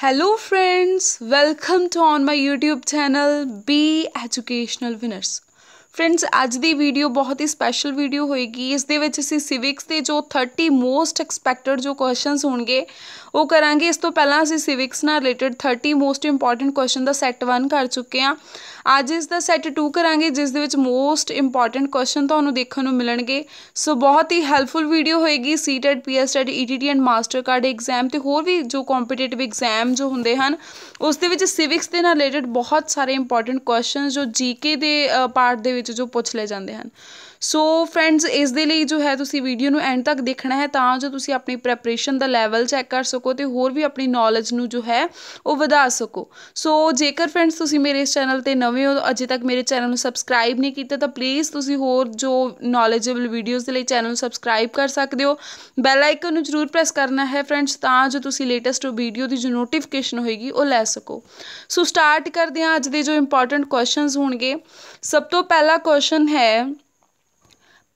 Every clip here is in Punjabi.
Hello friends, welcome to on my YouTube channel Be Educational Winners. Friends ਅੱਜ ਦੀ ਵੀਡੀਓ ਬਹੁਤ ਹੀ ਸਪੈਸ਼ਲ ਵੀਡੀਓ ਹੋਏਗੀ ਇਸ ਦੇ ਵਿੱਚ ਅਸੀਂ ਸਿਵਿਕਸ ਦੇ ਜੋ 30 ਮੋਸਟ ਐਕਸਪੈਕਟਡ ਜੋ ਕੁਐਸਚਨਸ ਹੋਣਗੇ ਉਹ ਕਰਾਂਗੇ ਇਸ ਤੋਂ ਪਹਿਲਾਂ ਅਸੀਂ ਸਿਵਿਕਸ ਨਾਲ ਰਿਲੇਟਡ 30 ਮੋਸਟ ਇੰਪੋਰਟੈਂਟ ਕੁਐਸਚਨ ਦਾ ਸੈੱਟ 1 ਕਰ ਚੁੱਕੇ ਹਾਂ ਅੱਜ ਇਸ ਦਾ ਸੈੱਟ 2 ਕਰਾਂਗੇ ਜਿਸ ਦੇ ਵਿੱਚ ਮੋਸਟ ਇੰਪੋਰਟੈਂਟ ਕੁਐਸਚਨ ਤੁਹਾਨੂੰ ਦੇਖਣ ਨੂੰ ਮਿਲਣਗੇ ਸੋ ਬਹੁਤ ਹੀ ਹੈਲਪਫੁਲ ਵੀਡੀਓ ਹੋਏਗੀ CTET PSTET ETT and master ਕਾਰਡ ਐਗਜ਼ਾਮ ਤੇ ਹੋਰ ਵੀ ਜੋ ਕੰਪੀਟੀਟਿਵ ਐਗਜ਼ਾਮ ਜੋ ਹੁੰਦੇ ਹਨ ਉਸ ਦੇ ਵਿੱਚ ਸਿਵਿਕਸ ਦੇ ਨਾਲ ਰਿਲੇਟਡ ਬਹੁਤ ਸਾਰੇ ਇੰਪੋਰਟੈਂਟ ਕੁਐਸਚਨ ਜੋ ਜੀਕੇ ਦੇ ਪਾਰਟ ਦੇ ਵਿੱਚ ਜੋ ਪੁੱਛ ਲਏ ਜਾਂਦੇ ਹਨ ਸੋ ਫਰੈਂਡਸ ਇਸ ਦੇ ਲਈ ਜੋ ਹੈ ਤੁਸੀਂ ਵੀਡੀਓ ਨੂੰ ਐਂਡ ਤੱਕ ਦੇਖਣਾ ਹੈ ਤਾਂ ਜੋ ਤੁਸੀਂ ਆਪਣੀ ਪ੍ਰੈਪਰੇਸ਼ਨ ਦਾ ਲੈਵਲ ਚੈੱਕ ਕਰ ਸਕੋ ਤੇ ਹੋਰ ਵੀ ਆਪਣੀ ਨੌਲੇਜ ਨੂੰ ਜੋ ਹੈ ਉਹ ਵਧਾ ਸਕੋ ਸੋ ਜੇਕਰ ਫਰੈਂਡਸ ਤੁਸੀਂ ਮੇਰੇ ਇਸ ਚੈਨਲ ਤੇ ਨਵੇਂ ਹੋ ਅਜੇ ਤੱਕ ਮੇਰੇ ਚੈਨਲ ਨੂੰ ਸਬਸਕ੍ਰਾਈਬ ਨਹੀਂ ਕੀਤਾ ਤਾਂ ਪਲੀਜ਼ ਤੁਸੀਂ ਹੋਰ ਜੋ ਨੌਲੇਜੇਬਲ ਵੀਡੀਓਜ਼ ਦੇ ਲਈ ਚੈਨਲ ਨੂੰ ਸਬਸਕ੍ਰਾਈਬ ਕਰ ਸਕਦੇ ਹੋ ਬੈਲ ਆਈਕਨ ਨੂੰ ਜ਼ਰੂਰ ਪ੍ਰੈਸ ਕਰਨਾ ਹੈ ਫਰੈਂਡਸ ਤਾਂ ਜੋ ਤੁਸੀਂ ਲੇਟੈਸਟ ਵੀਡੀਓ ਦੀ ਜੋ ਨੋਟੀਫਿਕੇਸ਼ਨ ਹੋਏਗੀ ਉਹ ਲੈ ਸਕੋ ਸੋ ਸਟਾਰਟ ਕਰਦੇ ਹਾਂ ਅੱਜ ਦੇ ਜੋ ਇੰਪੋਰਟੈਂਟ ਕੁਐਸਚਨਸ ਹੋਣਗੇ ਸਭ ਤੋਂ ਪਹਿਲਾ ਕੁਐਸਚਨ ਹੈ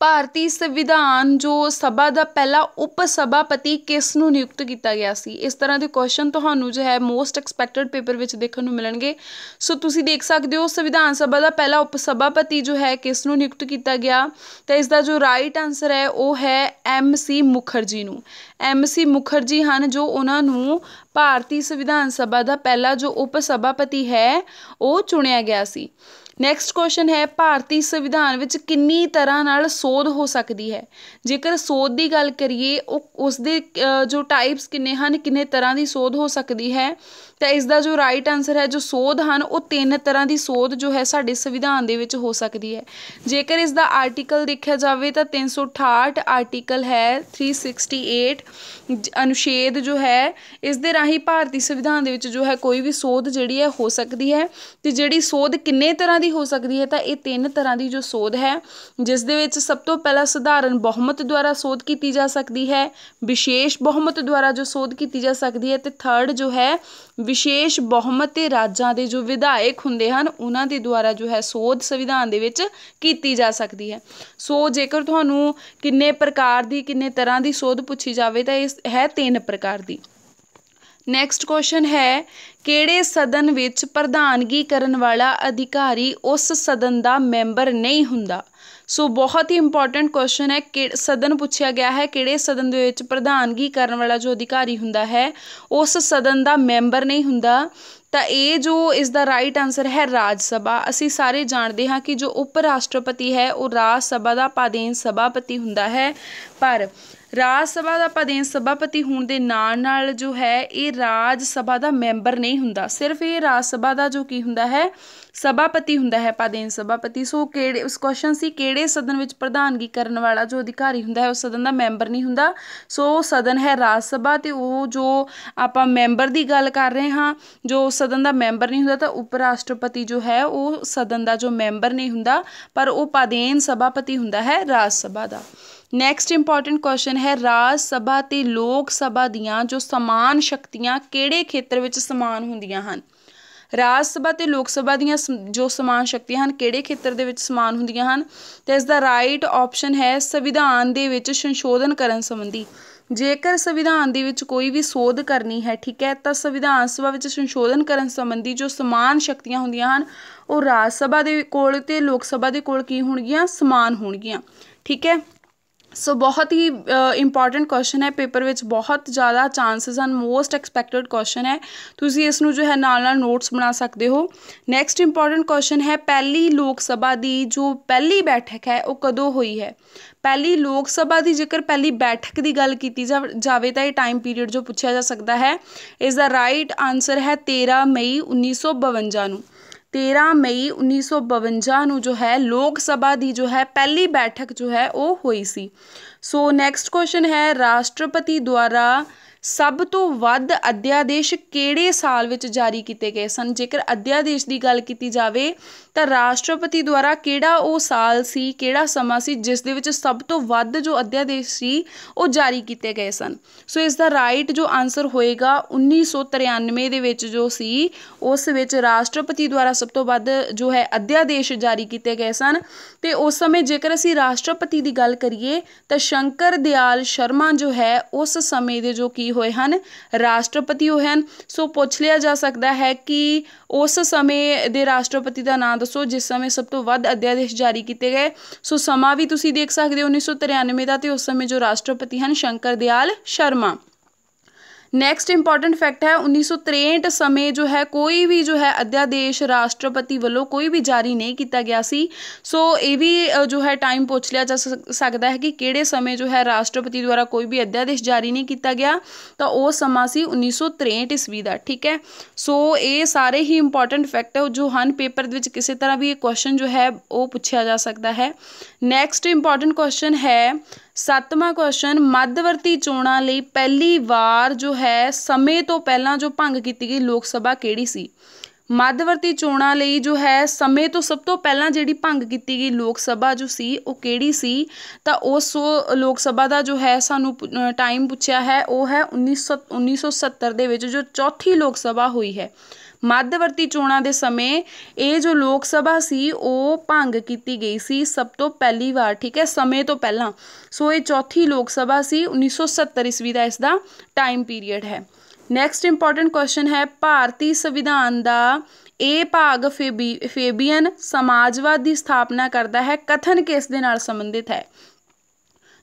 ਭਾਰਤੀ ਸੰਵਿਧਾਨ ਜੋ ਸਭਾ ਦਾ ਪਹਿਲਾ ਉਪ ਸਭਾਪਤੀ ਕਿਸ ਨੂੰ ਨਿਯੁਕਤ ਕੀਤਾ ਗਿਆ ਸੀ ਇਸ ਤਰ੍ਹਾਂ ਦੇ ਕੁਐਸਚਨ ਤੁਹਾਨੂੰ ਜੋ ਹੈ ਮੋਸਟ ਐਕਸਪੈਕਟਡ ਪੇਪਰ ਵਿੱਚ ਦੇਖਣ ਨੂੰ ਮਿਲਣਗੇ ਸੋ ਤੁਸੀਂ ਦੇਖ ਸਕਦੇ ਹੋ ਸੰਵਿਧਾਨ ਸਭਾ ਦਾ ਪਹਿਲਾ ਉਪ ਸਭਾਪਤੀ ਜੋ ਹੈ ਕਿਸ ਨੂੰ ਨਿਯੁਕਤ ਕੀਤਾ ਗਿਆ ਤਾਂ ਇਸ ਦਾ ਜੋ ਰਾਈਟ ਆਨਸਰ ਹੈ ਉਹ ਹੈ ਐਮ ਸੀ ਮੁਖਰਜੀ ਨੂੰ ਐਮ ਸੀ ਮੁਖਰਜੀ ਹਨ ਜੋ ਉਹਨਾਂ ਨੂੰ ਭਾਰਤੀ ਸੰਵਿਧਾਨ ਸਭਾ ਦਾ ਪਹਿਲਾ ਜੋ ਉਪ ਸਭਾਪਤੀ ਹੈ ਉਹ ਚੁਣਿਆ ਗਿਆ ਸੀ ਨੈਕਸਟ ਕੁਐਸਚਨ ਹੈ ਭਾਰਤੀ ਸੰਵਿਧਾਨ ਵਿੱਚ ਕਿੰਨੀ ਤਰ੍ਹਾਂ ਨਾਲ ਸੋਧ ਹੋ ਸਕਦੀ ਹੈ ਜੇਕਰ ਸੋਧ ਦੀ ਗੱਲ ਕਰੀਏ ਉਹ ਉਸ ਦੇ ਜੋ ਟਾਈਪਸ ਕਿੰਨੇ ਹਨ ਕਿੰਨੇ ਤਰ੍ਹਾਂ ਦੀ ਸੋਧ ਹੋ ਸਕਦੀ ਹੈ ਤਾਂ ਇਸ ਦਾ ਜੋ ਰਾਈਟ ਆਨਸਰ ਹੈ ਜੋ ਸੋਧ ਹਨ ਉਹ ਤਿੰਨ ਤਰ੍ਹਾਂ ਦੀ ਸੋਧ ਜੋ ਹੈ ਸਾਡੇ ਸੰਵਿਧਾਨ ਦੇ ਵਿੱਚ ਹੋ ਸਕਦੀ ਹੈ ਜੇਕਰ ਇਸ ਦਾ ਆਰਟੀਕਲ ਦੇਖਿਆ ਜਾਵੇ ਤਾਂ 368 ਆਰਟੀਕਲ ਹੈ 368 ਅਨੁਛੇਦ ਜੋ ਹੈ ਇਸ ਦੇ ਰਾਹੀਂ ਭਾਰਤੀ ਸੰਵਿਧਾਨ ਦੇ ਵਿੱਚ ਜੋ ਹੈ ਕੋਈ ਵੀ ਸੋਧ ਜਿਹੜੀ ਹੈ ਹੋ ਸਕਦੀ ਹੈ ਤੇ ਜਿਹੜੀ ਸੋਧ ਕਿੰਨੇ ਤਰ੍ਹਾਂ ਦੀ ਲਈ ਹੋ ਸਕਦੀ ਹੈ ਤਾਂ ਇਹ ਤਿੰਨ ਤਰ੍ਹਾਂ ਦੀ ਜੋ ਸੋਧ ਹੈ ਜਿਸ ਦੇ ਵਿੱਚ ਸਭ ਤੋਂ ਪਹਿਲਾਂ ਸਧਾਰਨ ਬਹੁਮਤ ਦੁਆਰਾ ਸੋਧ ਕੀਤੀ ਜਾ ਸਕਦੀ ਹੈ ਵਿਸ਼ੇਸ਼ ਬਹੁਮਤ ਦੁਆਰਾ ਜੋ ਸੋਧ ਕੀਤੀ ਜਾ ਸਕਦੀ ਹੈ ਤੇ ਥਰਡ ਜੋ ਹੈ ਵਿਸ਼ੇਸ਼ ਬਹੁਮਤ ਤੇ ਰਾਜਾਂ ਦੇ ਜੋ ਵਿਧਾਇਕ ਹੁੰਦੇ ਹਨ ਉਹਨਾਂ ਦੇ ਦੁਆਰਾ ਜੋ ਹੈ ਸੋਧ ਸੰਵਿਧਾਨ ਦੇ ਵਿੱਚ ਕੀਤੀ ਜਾ ਸਕਦੀ ਹੈ ਸੋ ਜੇਕਰ ਤੁਹਾਨੂੰ ਕਿੰਨੇ ਪ੍ਰਕਾਰ ਦੀ ਕਿੰਨੇ ਤਰ੍ਹਾਂ ਦੀ ਸੋਧ ਪੁੱਛੀ ਜਾਵੇ ਤਾਂ ਇਹ ਹੈ ਤਿੰਨ ਪ੍ਰਕਾਰ ਦੀ ਨੈਕਸਟ ਕੁਐਸਚਨ ਹੈ ਕਿਹੜੇ ਸਦਨ ਵਿੱਚ ਪ੍ਰਧਾਨਗੀ ਕਰਨ ਵਾਲਾ ਅਧਿਕਾਰੀ ਉਸ ਸਦਨ ਦਾ ਮੈਂਬਰ ਨਹੀਂ ਹੁੰਦਾ ਸੋ ਬਹੁਤ ਹੀ ਇੰਪੋਰਟੈਂਟ ਕੁਐਸਚਨ ਹੈ ਕਿ ਸਦਨ ਪੁੱਛਿਆ ਗਿਆ ਹੈ ਕਿਹੜੇ ਸਦਨ ਦੇ ਵਿੱਚ ਪ੍ਰਧਾਨਗੀ ਕਰਨ ਵਾਲਾ ਜੋ ਅਧਿਕਾਰੀ ਹੁੰਦਾ ਹੈ ਉਸ ਸਦਨ ਦਾ ਮੈਂਬਰ ਨਹੀਂ ਹੁੰਦਾ ਤਾਂ ਇਹ ਜੋ ਇਸ ਦਾ ਰਾਈਟ ਆਨਸਰ ਹੈ ਰਾਜ ਸਭਾ ਅਸੀਂ ਸਾਰੇ ਜਾਣਦੇ ਹਾਂ ਕਿ ਜੋ ਉਪ ਰਾਸ਼ਟਰਪਤੀ ਹੈ ਉਹ ਰਾਜ ਸਭਾ ਦਾ ਪਾਦੇਨ ਸਭਾਪਤੀ ਹੁੰਦਾ ਹੈ ਪਰ ਰਾਜ ਸਭਾ ਦਾ ਪਦੇਨ ਸਭਾਪਤੀ ਹੋਣ ਦੇ ਨਾਲ ਨਾਲ ਜੋ ਹੈ ਇਹ ਰਾਜ ਸਭਾ ਦਾ ਮੈਂਬਰ ਨਹੀਂ ਹੁੰਦਾ ਸਿਰਫ ਇਹ ਰਾਜ ਸਭਾ ਦਾ ਜੋ ਕੀ ਹੁੰਦਾ ਹੈ ਸਭਾਪਤੀ ਹੁੰਦਾ ਹੈ ਪਦੇਨ ਸਭਾਪਤੀ ਸੋ ਕਿਹੜੇ ਉਸ ਕੁਐਸਚਨ ਸੀ ਕਿਹੜੇ ਸਦਨ ਵਿੱਚ ਪ੍ਰਧਾਨਗੀ ਕਰਨ ਵਾਲਾ ਜੋ ਅਧਿਕਾਰੀ ਹੁੰਦਾ ਹੈ ਉਹ ਸਦਨ ਦਾ ਮੈਂਬਰ ਨਹੀਂ ਹੁੰਦਾ ਸੋ ਸਦਨ ਹੈ ਰਾਜ ਸਭਾ ਤੇ ਉਹ ਜੋ ਆਪਾਂ ਮੈਂਬਰ ਦੀ ਗੱਲ ਕਰ ਰਹੇ ਹਾਂ ਜੋ ਸਦਨ ਦਾ ਮੈਂਬਰ ਨਹੀਂ ਹੁੰਦਾ ਤਾਂ ਉਪ ਰਾਸ਼ਟਰਪਤੀ ਜੋ ਹੈ ਉਹ ਸਦਨ ਦਾ ਜੋ ਮੈਂਬਰ ਨਹੀਂ ਹੁੰਦਾ ਪਰ ਉਹ ਪਦੇਨ ਸਭਾਪਤੀ ਹੁੰਦਾ ਹੈ ਰਾਜ ਸਭਾ ਦਾ ਨੈਕਸਟ ਇੰਪੋਰਟੈਂਟ ਕੁਐਸਚਨ ਹੈ ਰਾਜ ਸਭਾ ਤੇ ਲੋਕ ਸਭਾ ਦੀਆਂ ਜੋ ਸਮਾਨ ਸ਼ਕਤੀਆਂ ਕਿਹੜੇ ਖੇਤਰ ਵਿੱਚ ਸਮਾਨ ਹੁੰਦੀਆਂ ਹਨ ਰਾਜ ਸਭਾ ਤੇ ਲੋਕ ਸਭਾ ਦੀਆਂ ਜੋ ਸਮਾਨ ਸ਼ਕਤੀਆਂ ਹਨ ਕਿਹੜੇ ਖੇਤਰ ਦੇ ਵਿੱਚ ਸਮਾਨ ਹੁੰਦੀਆਂ ਹਨ ਤੇ ਇਸ ਦਾ ਰਾਈਟ ਆਪਸ਼ਨ ਹੈ ਸੰਵਿਧਾਨ ਦੇ ਵਿੱਚ ਸੰਸ਼ੋਧਨ ਕਰਨ ਸੰਬੰਧੀ ਜੇਕਰ ਸੰਵਿਧਾਨ ਦੇ ਵਿੱਚ ਕੋਈ ਵੀ ਸੋਧ ਕਰਨੀ ਹੈ ਠੀਕ ਹੈ ਤਾਂ ਸੰਵਿਧਾਨ ਸਭਾ ਵਿੱਚ ਸੰਸ਼ੋਧਨ ਕਰਨ ਸੰਬੰਧੀ ਜੋ ਸਮਾਨ ਸ਼ਕਤੀਆਂ ਹੁੰਦੀਆਂ ਹਨ ਉਹ ਰਾਜ ਸਭਾ ਦੇ ਕੋਲ ਤੇ ਲੋਕ ਸਭਾ ਦੇ ਕੋਲ ਕੀ ਹੋਣਗੀਆਂ ਸਮਾਨ ਹੋਣਗੀਆਂ ਠੀਕ ਹੈ ਸੋ ਬਹੁਤ ਹੀ ਇੰਪੋਰਟੈਂਟ ਕੁਐਸਚਨ ਹੈ ਪੇਪਰ ਵਿੱਚ ਬਹੁਤ ਜ਼ਿਆਦਾ ਚਾਂਸਸ ਹਨ ਮੋਸਟ ਐਕਸਪੈਕਟਡ ਕੁਐਸਚਨ ਹੈ ਤੁਸੀਂ ਇਸ ਨੂੰ ਜੋ ਹੈ ਨਾਲ ਨਾਲ ਨੋਟਸ ਬਣਾ ਸਕਦੇ ਹੋ ਨੈਕਸਟ ਇੰਪੋਰਟੈਂਟ ਕੁਐਸਚਨ ਹੈ ਪਹਿਲੀ ਲੋਕ ਸਭਾ ਦੀ ਜੋ ਪਹਿਲੀ ਬੈਠਕ ਹੈ ਉਹ ਕਦੋਂ ਹੋਈ ਹੈ ਪਹਿਲੀ ਲੋਕ ਸਭਾ ਦੀ ਜੇਕਰ ਪਹਿਲੀ ਬੈਠਕ ਦੀ ਗੱਲ ਕੀਤੀ ਜਾਵੇ ਤਾਂ ਇਹ ਟਾਈਮ ਪੀਰੀਅਡ ਜੋ ਪੁੱਛਿਆ ਜਾ ਸਕਦਾ ਹੈ ਇਸ ਦਾ ਰਾਈਟ ਆਨਸਰ ਹੈ 13 ਮਈ 1952 ਨੂੰ 13 ਮਈ ਉੱਨੀ ਸੌ ਬਵੰਜਾ ਨੂੰ ਜੋ ਹੈ ਲੋਕ ਸਭਾ ਦੀ ਜੋ ਹੈ ਪਹਿਲੀ ਬੈਠਕ ਜੋ ਹੈ ਉਹ ਹੋਈ ਸੀ ਸੋ ਨੈਕਸਟ ਕੁਐਸਚਨ ਹੈ ਰਾਸ਼ਟਰਪਤੀ ਦੁਆਰਾ ਸਭ ਤੋਂ ਵੱਧ ਅਧਿਆਦੇਸ਼ ਕਿਹੜੇ ਸਾਲ ਵਿੱਚ ਜਾਰੀ ਕੀਤੇ ਗਏ ਸਨ ਜੇਕਰ ਅਧਿਆਦੇਸ਼ ਦੀ ਗੱਲ ਕੀਤੀ ਜਾਵੇ ਤਾਂ ਰਾਸ਼ਟਰਪਤੀ ਦੁਆਰਾ ਕਿਹੜਾ ਉਹ ਸਾਲ ਸੀ ਕਿਹੜਾ ਸਮਾਂ ਸੀ ਜਿਸ ਦੇ ਵਿੱਚ ਸਭ ਤੋਂ ਵੱਧ ਜੋ ਅਧਿਆਦੇਸ਼ ਸੀ ਉਹ ਜਾਰੀ ਕੀਤੇ ਗਏ ਸਨ ਸੋ ਇਸ ਦਾ ਰਾਈਟ ਜੋ ਆਨਸਰ ਹੋਏਗਾ 1993 ਦੇ ਵਿੱਚ ਜੋ ਸੀ ਉਸ ਵਿੱਚ ਰਾਸ਼ਟਰਪਤੀ ਦੁਆਰਾ ਸਭ ਤੋਂ ਵੱਧ ਜੋ ਹੈ ਅਧਿਆਦੇਸ਼ ਜਾਰੀ ਕੀਤੇ ਗਏ ਸਨ ਤੇ ਉਸ ਸਮੇਂ ਜੇਕਰ ਅਸੀਂ ਰਾਸ਼ਟਰਪਤੀ ਦੀ ਗੱਲ ਕਰੀਏ ਤਾਂ ਸ਼ੰਕਰ ਦਿਆਲ ਸ਼ਰਮਾ ਜੋ ਹੈ ਉਸ ਸਮੇਂ ਦੇ ਜੋ ਕੀ ਮੰਤਰੀ ਹੋਏ ਹਨ ਰਾਸ਼ਟਰਪਤੀ ਹੋਏ ਹਨ ਸੋ ਪੁੱਛ ਲਿਆ ਜਾ ਸਕਦਾ ਹੈ ਕਿ ਉਸ ਸਮੇਂ ਦੇ ਰਾਸ਼ਟਰਪਤੀ ਦਾ ਨਾਮ ਦੱਸੋ ਜਿਸ ਸਮੇਂ ਸਭ ਤੋਂ ਵੱਧ ਅਧਿਆਦੇਸ਼ ਜਾਰੀ ਕੀਤੇ ਗਏ ਸੋ ਸਮਾਂ ਵੀ ਤੁਸੀਂ ਦੇਖ ਸਕਦੇ ਹੋ 1993 ਦਾ ਤੇ ਉਸ ਸਮੇਂ ਜੋ ਰਾਸ਼ਟਰਪਤੀ ਹਨ Shankar Dayal Sharma next important fact है उन्नीस सौ त्रेंट समय जो है कोई भी जो है अध्यादेश राष्ट्रपति वालों कोई भी जारी नहीं किया गया सी सो भी जो है टाइम पूछ लिया जा सकता है कि किड़े समय जो है राष्ट्रपति द्वारा कोई भी अध्यादेश जारी नहीं किया गया तो वह समा से उन्नीस सौ त्रेंट ईस्वी का ठीक है सो ये सारे ही इंपोर्टेंट फैक्ट है जो हम पेपर किसी तरह भी क्वेश्चन जो है वह पूछा जा सकता है नैक्सट इंपोर्टेंट क्वेश्चन है ਸੱਤਵਾਂ ਕੁਐਸਚਨ ਮੱਧਵਰਤੀ ਚੋਣਾਂ ਲਈ ਪਹਿਲੀ ਵਾਰ ਜੋ ਹੈ ਸਮੇਂ ਤੋਂ ਪਹਿਲਾਂ ਜੋ ਭੰਗ ਕੀਤੀ ਗਈ ਲੋਕ ਸਭਾ ਕਿਹੜੀ ਸੀ ਮੱਧਵਰਤੀ ਚੋਣਾਂ ਲਈ ਜੋ ਹੈ ਸਮੇਂ ਤੋਂ ਸਭ ਤੋਂ ਪਹਿਲਾਂ ਜਿਹੜੀ ਭੰਗ ਕੀਤੀ ਗਈ ਲੋਕ ਸਭਾ ਜੋ ਸੀ ਉਹ ਕਿਹੜੀ ਸੀ ਤਾਂ ਉਸ ਲੋਕ ਸਭਾ ਦਾ ਜੋ ਹੈ ਸਾਨੂੰ ਟਾਈਮ ਪੁੱਛਿਆ ਹੈ ਉਹ ਹੈ 1970 ਦੇ ਵਿੱਚ ਜੋ ਚੌਥੀ ਲੋਕ ਸਭਾ ਹੋਈ ਹੈ ਮੱਧਵਰਤੀ ਚੋਣਾਂ ਦੇ ਸਮੇਂ ਇਹ ਜੋ ਲੋਕ ਸਭਾ ਸੀ ਉਹ ਭੰਗ ਕੀਤੀ ਗਈ ਸੀ ਸਭ ਤੋਂ ਪਹਿਲੀ ਵਾਰ ਠੀਕ ਹੈ ਸਮੇਂ ਤੋਂ ਪਹਿਲਾਂ ਸੋ ਇਹ ਚੌਥੀ ਲੋਕ ਸਭਾ ਸੀ 1970 ਈਸਵੀ ਦਾ ਇਸ ਦਾ ਟਾਈਮ ਪੀਰੀਅਡ ਹੈ ਨੈਕਸਟ ਇੰਪੋਰਟੈਂਟ ਕੁਐਸਚਨ ਹੈ ਭਾਰਤੀ ਸੰਵਿਧਾਨ ਦਾ ਇਹ ਭਾਗ ਫੇਬੀਅਨ ਸਮਾਜਵਾਦ ਦੀ ਸਥਾਪਨਾ ਕਰਦਾ ਹੈ ਕਥਨ ਕਿਸ ਦੇ ਨਾਲ ਸੰਬੰਧਿਤ ਹੈ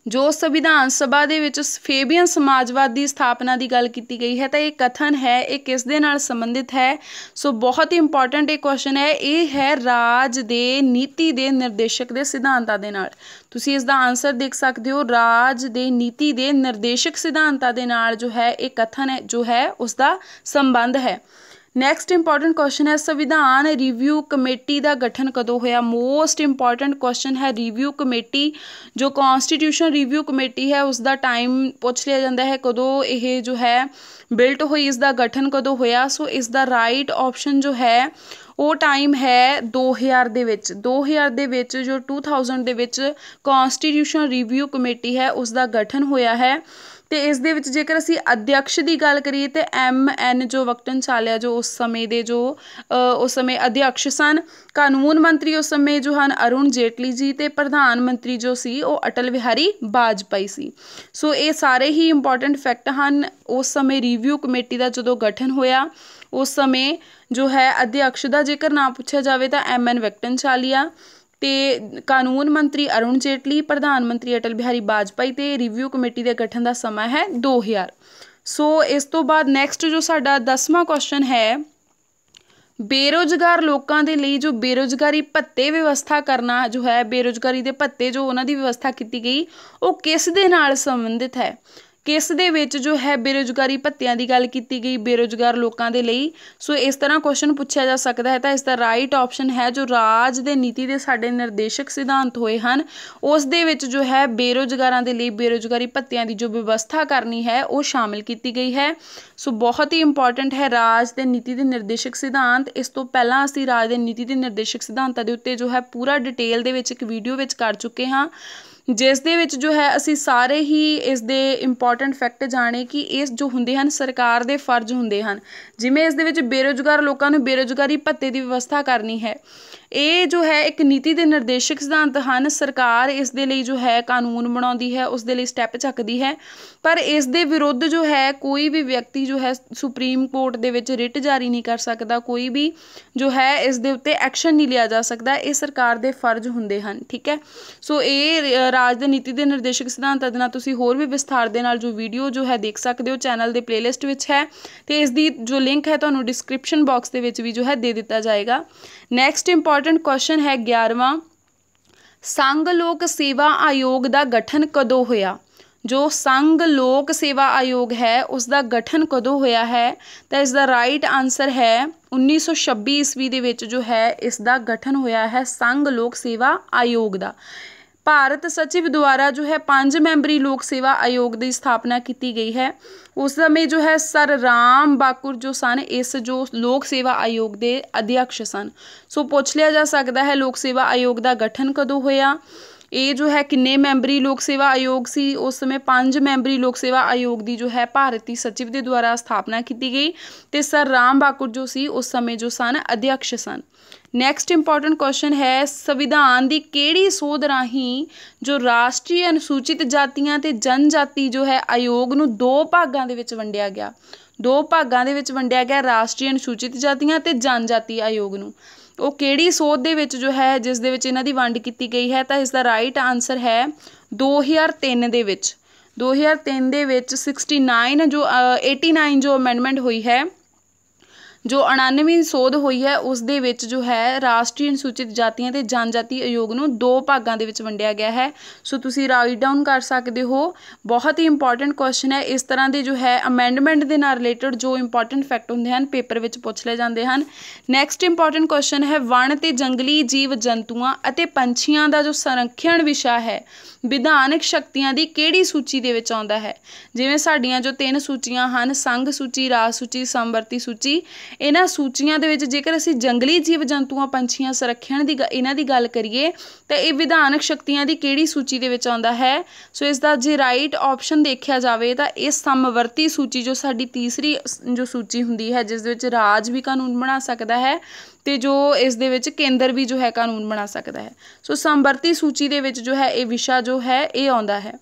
ਜੋ ਸੰਵਿਧਾਨ ਸਭਾ ਦੇ ਵਿੱਚ ਫੇਬੀਅਨ ਸਮਾਜਵਾਦ ਦੀ ਸਥਾਪਨਾ ਦੀ ਗੱਲ ਕੀਤੀ ਗਈ ਹੈ ਤਾਂ ਇਹ ਕਥਨ ਹੈ ਇਹ ਕਿਸ ਦੇ ਨਾਲ ਸੰਬੰਧਿਤ ਹੈ ਸੋ ਬਹੁਤ ਹੀ ਇੰਪੋਰਟੈਂਟ ਇਹ ਕੁਐਸਚਨ ਹੈ ਇਹ ਹੈ ਰਾਜ ਦੇ ਨੀਤੀ ਦੇ ਨਿਰਦੇਸ਼ਕ ਦੇ ਸਿਧਾਂਤਾਂ ਦੇ ਨਾਲ ਤੁਸੀਂ ਇਸ ਦਾ ਆਨਸਰ ਦੇਖ ਸਕਦੇ ਹੋ ਰਾਜ ਦੇ ਨੀਤੀ ਦੇ ਨਿਰਦੇਸ਼ਕ ਸਿਧਾਂਤਾਂ ਦੇ ਨਾਲ ਜੋ ਹੈ ਇਹ ਕਥਨ ਹੈ ਜੋ ਹੈ ਉਸ ਦਾ ਸੰਬੰਧ ਹੈ ਨੈਕਸਟ ਇੰਪੋਰਟੈਂਟ ਕੁਐਸਚਨ ਹੈ ਸੰਵਿਧਾਨ ਰਿਵਿਊ ਕਮੇਟੀ ਦਾ ਗਠਨ ਕਦੋਂ ਹੋਇਆ ਮੋਸਟ ਇੰਪੋਰਟੈਂਟ ਕੁਐਸਚਨ ਹੈ ਰਿਵਿਊ ਕਮੇਟੀ ਜੋ ਕਨਸਟੀਟਿਊਸ਼ਨ ਰਿਵਿਊ ਕਮੇਟੀ ਹੈ ਉਸ ਦਾ ਟਾਈਮ ਪੁੱਛ ਲਿਆ ਜਾਂਦਾ ਹੈ ਕਦੋਂ ਇਹ ਜੋ ਹੈ ਬਿਲਟ ਹੋਈ ਇਸ ਦਾ ਗਠਨ ਕਦੋਂ ਹੋਇਆ ਸੋ ਇਸ ਦਾ ਰਾਈਟ ਆਪਸ਼ਨ ਜੋ ਹੈ ਉਹ ਟਾਈਮ ਹੈ 2000 ਦੇ ਵਿੱਚ 2000 ਦੇ ਵਿੱਚ ਜੋ 2000 ਦੇ ਵਿੱਚ ਕਨਸਟੀਟਿਊਸ਼ਨ ਰਿਵਿਊ ਕਮੇਟੀ ਹੈ ਉਸ ਦਾ ਗਠਨ ਹੋਇਆ ਹੈ ਤੇ ਇਸ ਦੇ ਵਿੱਚ ਜੇਕਰ ਅਸੀਂ ਅਧਿਅਕਸ਼ ਦੀ ਗੱਲ ਕਰੀਏ ਤੇ ਐਮ ਐਨ ਜੋ ਵਕਤਨ ਚਾਲਿਆ ਜੋ ਉਸ ਸਮੇਂ ਦੇ ਜੋ ਉਸ ਸਮੇਂ ਅਧਿਅਕਸ਼ ਸਨ ਕਾਨੂੰਨ ਮੰਤਰੀ ਉਸ ਸਮੇਂ ਜੋ ਹਨ ਅਰੁਣ ਜੇਟਲੀ ਜੀ ਤੇ ਪ੍ਰਧਾਨ ਮੰਤਰੀ ਜੋ ਸੀ ਉਹ ਅਟਲ ਵਿਹਾਰੀ ਬਾਜਪਾਈ ਸੀ ਸੋ ਇਹ ਸਾਰੇ ਹੀ ਇੰਪੋਰਟੈਂਟ ਫੈਕਟ ਹਨ ਉਸ ਸਮੇਂ ਰਿਵਿਊ ਕਮੇਟੀ ਦਾ ਜਦੋਂ ਗਠਨ ਹੋਇਆ ਉਸ ਸਮੇਂ ਜੋ ਹੈ ਅਧਿਅਕਸ਼ ਦਾ ਜੇਕਰ ਨਾ ਪੁੱਛਿਆ ਜਾਵੇ ਤਾਂ ਐਮ ਐਨ ਵਕਟਨ ਚਾਲੀਆ ਤੇ ਕਾਨੂੰਨ ਮੰਤਰੀ ਅਰੁਣ ਜੇਟਲੀ ਪ੍ਰਧਾਨ ਮੰਤਰੀ ਅਟਲ ਬਿਹਾਰੀ ਬਾਜਪਾਈ ਤੇ ਰਿਵਿਊ ਕਮੇਟੀ ਦੇ ਗਠਨ ਦਾ ਸਮਾਂ ਹੈ 2000 ਸੋ ਇਸ ਤੋਂ ਬਾਅਦ ਨੈਕਸਟ ਜੋ ਸਾਡਾ 10ਵਾਂ ਕੁਐਸਚਨ ਹੈ ਬੇਰੋਜ਼ਗਾਰ ਲੋਕਾਂ ਦੇ ਲਈ ਜੋ ਬੇਰੋਜ਼ਗਾਰੀ ਭੱਤੇ ਵਿਵਸਥਾ ਕਰਨਾ ਜੋ ਹੈ ਬੇਰੋਜ਼ਗਾਰੀ ਦੇ ਭੱਤੇ ਜੋ ਉਹਨਾਂ ਦੀ ਵਿਵਸਥਾ ਕੀਤੀ ਗਈ ਉਹ ਕਿਸ ਦੇ ਨਾਲ ਸੰਬੰਧਿਤ ਹੈ ਕਿਸ ਦੇ ਵਿੱਚ ਜੋ ਹੈ ਬੇਰੋਜ਼ਗਾਰੀ ਭੱਤਿਆਂ ਦੀ ਗੱਲ ਕੀਤੀ ਗਈ ਬੇਰੋਜ਼ਗਾਰ ਲੋਕਾਂ ਦੇ ਲਈ ਸੋ ਇਸ ਤਰ੍ਹਾਂ ਕੁਐਸਚਨ ਪੁੱਛਿਆ ਜਾ ਸਕਦਾ ਹੈ ਤਾਂ ਇਸ ਦਾ ਰਾਈਟ ਆਪਸ਼ਨ ਹੈ ਜੋ ਰਾਜ ਦੇ ਨੀਤੀ ਦੇ ਸਾਡੇ ਨਿਰਦੇਸ਼ਕ ਸਿਧਾਂਤ ਹੋਏ ਹਨ ਉਸ ਦੇ ਵਿੱਚ ਜੋ ਹੈ ਬੇਰੋਜ਼ਗਾਰਾਂ ਦੇ ਲਈ ਬੇਰੋਜ਼ਗਾਰੀ ਭੱਤਿਆਂ ਦੀ ਜੋ ਵਿਵਸਥਾ ਕਰਨੀ ਹੈ ਉਹ ਸ਼ਾਮਿਲ ਕੀਤੀ ਗਈ ਹੈ ਸੋ ਬਹੁਤ ਹੀ ਇੰਪੋਰਟੈਂਟ ਹੈ ਰਾਜ ਦੇ ਨੀਤੀ ਦੇ ਨਿਰਦੇਸ਼ਕ ਸਿਧਾਂਤ ਇਸ ਤੋਂ ਪਹਿਲਾਂ ਅਸੀਂ ਰਾਜ ਦੇ ਨੀਤੀ ਦੇ ਨਿਰਦੇਸ਼ਕ ਸਿਧਾਂਤਾਂ ਦੇ ਉੱਤੇ ਜੋ ਹੈ ਪੂਰਾ ਡਿਟੇਲ ਦੇ ਵਿੱਚ ਇੱਕ ਵੀਡੀਓ ਵਿੱਚ ਕਰ ਚੁੱਕੇ ਹਾਂ ਜਿਸ ਦੇ ਵਿੱਚ ਜੋ ਹੈ ਅਸੀਂ ਸਾਰੇ ਹੀ ਇਸ ਦੇ ਇੰਪੋਰਟੈਂਟ ਫੈਕਟ ਜਾਣੇ ਕਿ ਇਸ ਜੋ ਹੁੰਦੇ ਹਨ ਸਰਕਾਰ ਦੇ ਫਰਜ਼ ਹੁੰਦੇ ਹਨ ਜਿਵੇਂ ਇਸ ਦੇ ਵਿੱਚ ਬੇਰੋਜ਼ਗਾਰ ਲੋਕਾਂ ਨੂੰ ਬੇਰੋਜ਼ਗਾਰੀ ਭੱਤੇ ਦੀ ਵਿਵਸਥਾ ਕਰਨੀ ਹੈ ਇਹ ਜੋ ਹੈ ਇੱਕ ਨੀਤੀ ਦੇ ਨਿਰਦੇਸ਼ਕ ਸਿਧਾਂਤ ਹਨ ਸਰਕਾਰ ਇਸ ਦੇ ਲਈ ਜੋ ਹੈ ਕਾਨੂੰਨ ਬਣਾਉਂਦੀ ਹੈ ਉਸ ਦੇ ਲਈ ਸਟੈਪ ਚੱਕਦੀ ਹੈ ਪਰ ਇਸ ਦੇ ਵਿਰੁੱਧ ਜੋ ਹੈ ਕੋਈ ਵੀ ਵਿਅਕਤੀ ਜੋ ਹੈ ਸੁਪਰੀਮ ਕੋਰਟ ਦੇ ਵਿੱਚ ਰਿਟ ਜਾਰੀ ਨਹੀਂ ਕਰ ਸਕਦਾ ਕੋਈ ਵੀ ਜੋ ਹੈ ਇਸ ਦੇ ਉੱਤੇ ਐਕਸ਼ਨ ਨਹੀਂ ਲਿਆ ਜਾ ਸਕਦਾ ਇਹ ਸਰਕਾਰ ਦੇ ਫਰਜ਼ ਹੁੰਦੇ ਹਨ ਠੀਕ ਹੈ ਸੋ ਇਹ ਰਾਜ ਦੇ ਨੀਤੀ ਦੇ ਨਿਰਦੇਸ਼ਕ ਸਿਧਾਂਤ ਅਧੀਨ ਤੁਸੀਂ ਹੋਰ ਵੀ ਵਿਸਥਾਰ ਦੇ ਨਾਲ ਜੋ ਵੀਡੀਓ ਜੋ ਹੈ ਦੇਖ ਸਕਦੇ ਹੋ ਚੈਨਲ ਦੇ ਪਲੇਲਿਸਟ ਵਿੱਚ ਹੈ ਤੇ ਇਸ ਦੀ ਜੋ ਲਿੰਕ ਹੈ ਤੁਹਾਨੂੰ ਡਿਸਕ੍ਰਿਪਸ਼ਨ ਬਾਕਸ ਦੇ ਵਿੱਚ ਵੀ ਜੋ ਹੈ ਦੇ ਦਿੱਤਾ ਜਾਏਗਾ ਨੈਕਸਟ ਇੰਪੋਰਟੈਂਟ ਕੁਐਸਚਨ ਹੈ 11ਵਾਂ ਸੰਘ ਲੋਕ ਸੇਵਾ ਆਯੋਗ ਦਾ ਗਠਨ ਕਦੋਂ ਹੋਇਆ ਜੋ ਸੰਘ ਲੋਕ ਸੇਵਾ ਆਯੋਗ ਹੈ ਉਸ ਦਾ ਗਠਨ ਕਦੋਂ ਹੋਇਆ ਹੈ ਤਾਂ ਇਸ ਦਾ ਰਾਈਟ ਆਨਸਰ ਹੈ 1926 ਈਸਵੀ ਦੇ ਵਿੱਚ ਜੋ ਹੈ ਇਸ ਦਾ ਗਠਨ ਹੋਇਆ ਹੈ ਸੰਘ ਲੋਕ ਸੇਵਾ ਆਯੋਗ ਦਾ ਭਾਰਤ ਸਚਿਵ ਦੁਆਰਾ ਜੋ ਹੈ ਪੰਜ ਮੈਂਬਰੀ ਲੋਕ ਸੇਵਾ ਆਯੋਗ ਦੀ ਸਥਾਪਨਾ ਕੀਤੀ ਗਈ ਹੈ ਉਸ ਸਮੇਂ ਜੋ ਹੈ ਸਰ ਰਾਮ ਬਾਕੁਰ ਜੋ ਸਨ ਇਸ ਜੋ ਲੋਕ ਸੇਵਾ ਆਯੋਗ ਦੇ ਅਧਿਆਕਸ਼ ਸਨ ਸੋ ਪੁੱਛ ਲਿਆ ਜਾ ਸਕਦਾ ਹੈ ਲੋਕ ਸੇਵਾ ਆਯੋਗ ਦਾ ਗਠਨ ਕਦੋਂ ਹੋਇਆ ਇਹ ਜੋ ਹੈ ਕਿੰਨੇ ਮੈਂਬਰੀ ਲੋਕ ਸੇਵਾ ਆਯੋਗ ਸੀ ਉਸ ਸਮੇਂ ਪੰਜ ਮੈਂਬਰੀ ਲੋਕ ਸੇਵਾ ਆਯੋਗ ਦੀ ਜੋ ਹੈ ਭਾਰਤੀ ਸਚਿਵ ਦੇ ਦੁਆਰਾ ਸਥਾਪਨਾ ਕੀਤੀ ਗਈ ਤੇ ਸਰ ਰਾਮ ਬਾਕੁਰ ਜੋ ਸੀ ਉਸ ਸਮੇਂ ਜੋ ਸਨ ਅਧਿਆਕਸ਼ ਸਨ ਨੈਕਸਟ ਇੰਪੋਰਟੈਂਟ ਕੁਐਸਚਨ ਹੈ ਸੰਵਿਧਾਨ ਦੀ ਕਿਹੜੀ ਸੋਧ ਰਾਹੀਂ ਜੋ ਰਾਸ਼ਟਰੀ ਅਨੁਸੂਚਿਤ ਜਾਤੀਆਂ ਤੇ ਜਨਜਾਤੀ ਜੋ ਹੈ ਆਯੋਗ ਨੂੰ ਦੋ ਭਾਗਾਂ ਦੇ ਵਿੱਚ ਵੰਡਿਆ ਗਿਆ ਦੋ ਭਾਗਾਂ ਦੇ ਵਿੱਚ ਵੰਡਿਆ ਗਿਆ ਰਾਸ਼ਟਰੀ ਅਨੁਸੂਚਿਤ ਜਾਤੀਆਂ ਤੇ ਜਨਜਾਤੀ ਆਯੋਗ ਨੂੰ ਉਹ ਕਿਹੜੀ ਸੋਧ ਦੇ ਵਿੱਚ ਜੋ ਹੈ ਜਿਸ ਦੇ ਵਿੱਚ ਇਹਨਾਂ ਦੀ ਵੰਡ ਕੀਤੀ ਗਈ ਹੈ ਤਾਂ ਇਸ ਦਾ ਰਾਈਟ ਆਨਸਰ ਹੈ 2003 ਦੇ ਵਿੱਚ 2003 ਦੇ ਵਿੱਚ 69 ਜੋ 89 ਜੋ ਅਮੈਂਡਮੈਂਟ ਹੋਈ ਹੈ ਜੋ 99ਵੀਂ ਸੋਧ ਹੋਈ ਹੈ ਉਸ ਦੇ ਵਿੱਚ ਜੋ ਹੈ ਰਾਸ਼ਟਰੀ ਅਨੁਸੂਚਿਤ ਜਾਤੀਆਂ ਤੇ ਜਨਜਾਤੀ ਆਯੋਗ ਨੂੰ ਦੋ ਭਾਗਾਂ ਦੇ ਵਿੱਚ ਵੰਡਿਆ ਗਿਆ ਹੈ ਸੋ ਤੁਸੀਂ ਰਾਈਟ ਡਾਊਨ ਕਰ ਸਕਦੇ ਹੋ ਬਹੁਤ ਹੀ ਇੰਪੋਰਟੈਂਟ ਕੁਐਸਚਨ ਹੈ ਇਸ ਤਰ੍ਹਾਂ ਦੇ ਜੋ ਹੈ ਅਮੈਂਡਮੈਂਟ ਦੇ ਨਾਲ ਰਿਲੇਟਡ ਜੋ ਇੰਪੋਰਟੈਂਟ ਫੈਕਟ ਹੁੰਦੇ ਹਨ ਪੇਪਰ ਵਿੱਚ ਪੁੱਛ ਲਏ ਜਾਂਦੇ ਹਨ ਨੈਕਸਟ ਇੰਪੋਰਟੈਂਟ ਕੁਐਸਚਨ ਹੈ ਵਣ ਤੇ ਜੰਗਲੀ ਜੀਵ ਜੰਤੂਆਂ ਅਤੇ ਪੰਛੀਆਂ ਦਾ ਜੋ ਸੰਰਖਿਅਣ ਵਿਸ਼ਾ ਹੈ ਵਿਧਾਨਕ ਸ਼ਕਤੀਆਂ ਦੀ ਕਿਹੜੀ ਸੂਚੀ ਦੇ ਵਿੱਚ ਆਉਂਦਾ ਹੈ ਜਿਵੇਂ ਸਾਡੀਆਂ ਜੋ ਤਿੰਨ ਸੂਚੀਆਂ ਹਨ ਸੰਘ ਸੂਚੀ ਰਾਜ ਸੂਚੀ ਸਮਵਰਤੀ ਸੂਚੀ ਇਹਨਾਂ ਸੂਚੀਆਂ ਦੇ ਵਿੱਚ ਜੇਕਰ ਅਸੀਂ ਜੰਗਲੀ ਜੀਵ ਜੰਤੂਆਂ ਪੰਛੀਆਂ ਸੁਰੱਖਿਆਣ ਦੀ ਇਹਨਾਂ ਦੀ ਗੱਲ ਕਰੀਏ ਤਾਂ ਇਹ ਵਿਧਾਨਕ ਸ਼ਕਤੀਆਂ ਦੀ ਕਿਹੜੀ ਸੂਚੀ ਦੇ ਵਿੱਚ ਆਉਂਦਾ ਹੈ ਸੋ ਇਸ ਦਾ ਜੇ ਰਾਈਟ ਆਪਸ਼ਨ ਦੇਖਿਆ ਜਾਵੇ ਤਾਂ ਇਹ ਸਮਵਰਤੀ ਸੂਚੀ ਜੋ ਸਾਡੀ ਤੀਸਰੀ ਜੋ ਸੂਚੀ ਹੁੰਦੀ ਹੈ ਜਿਸ ਦੇ ਵਿੱਚ ਰਾਜ ਵੀ ਕਾਨੂੰਨ ਬਣਾ ਸਕਦਾ ਹੈ ਤੇ ਜੋ ਇਸ ਦੇ ਵਿੱਚ ਕੇਂਦਰ ਵੀ ਜੋ ਹੈ ਕਾਨੂੰਨ ਬਣਾ ਸਕਦਾ ਹੈ ਸੋ ਸਮਵਰਤੀ ਸੂਚੀ ਦੇ ਵਿੱਚ ਜੋ ਹੈ ਇਹ ਵਿਸ਼ਾ ਜੋ ਹੈ ਇਹ ਆਉਂਦਾ ਹੈ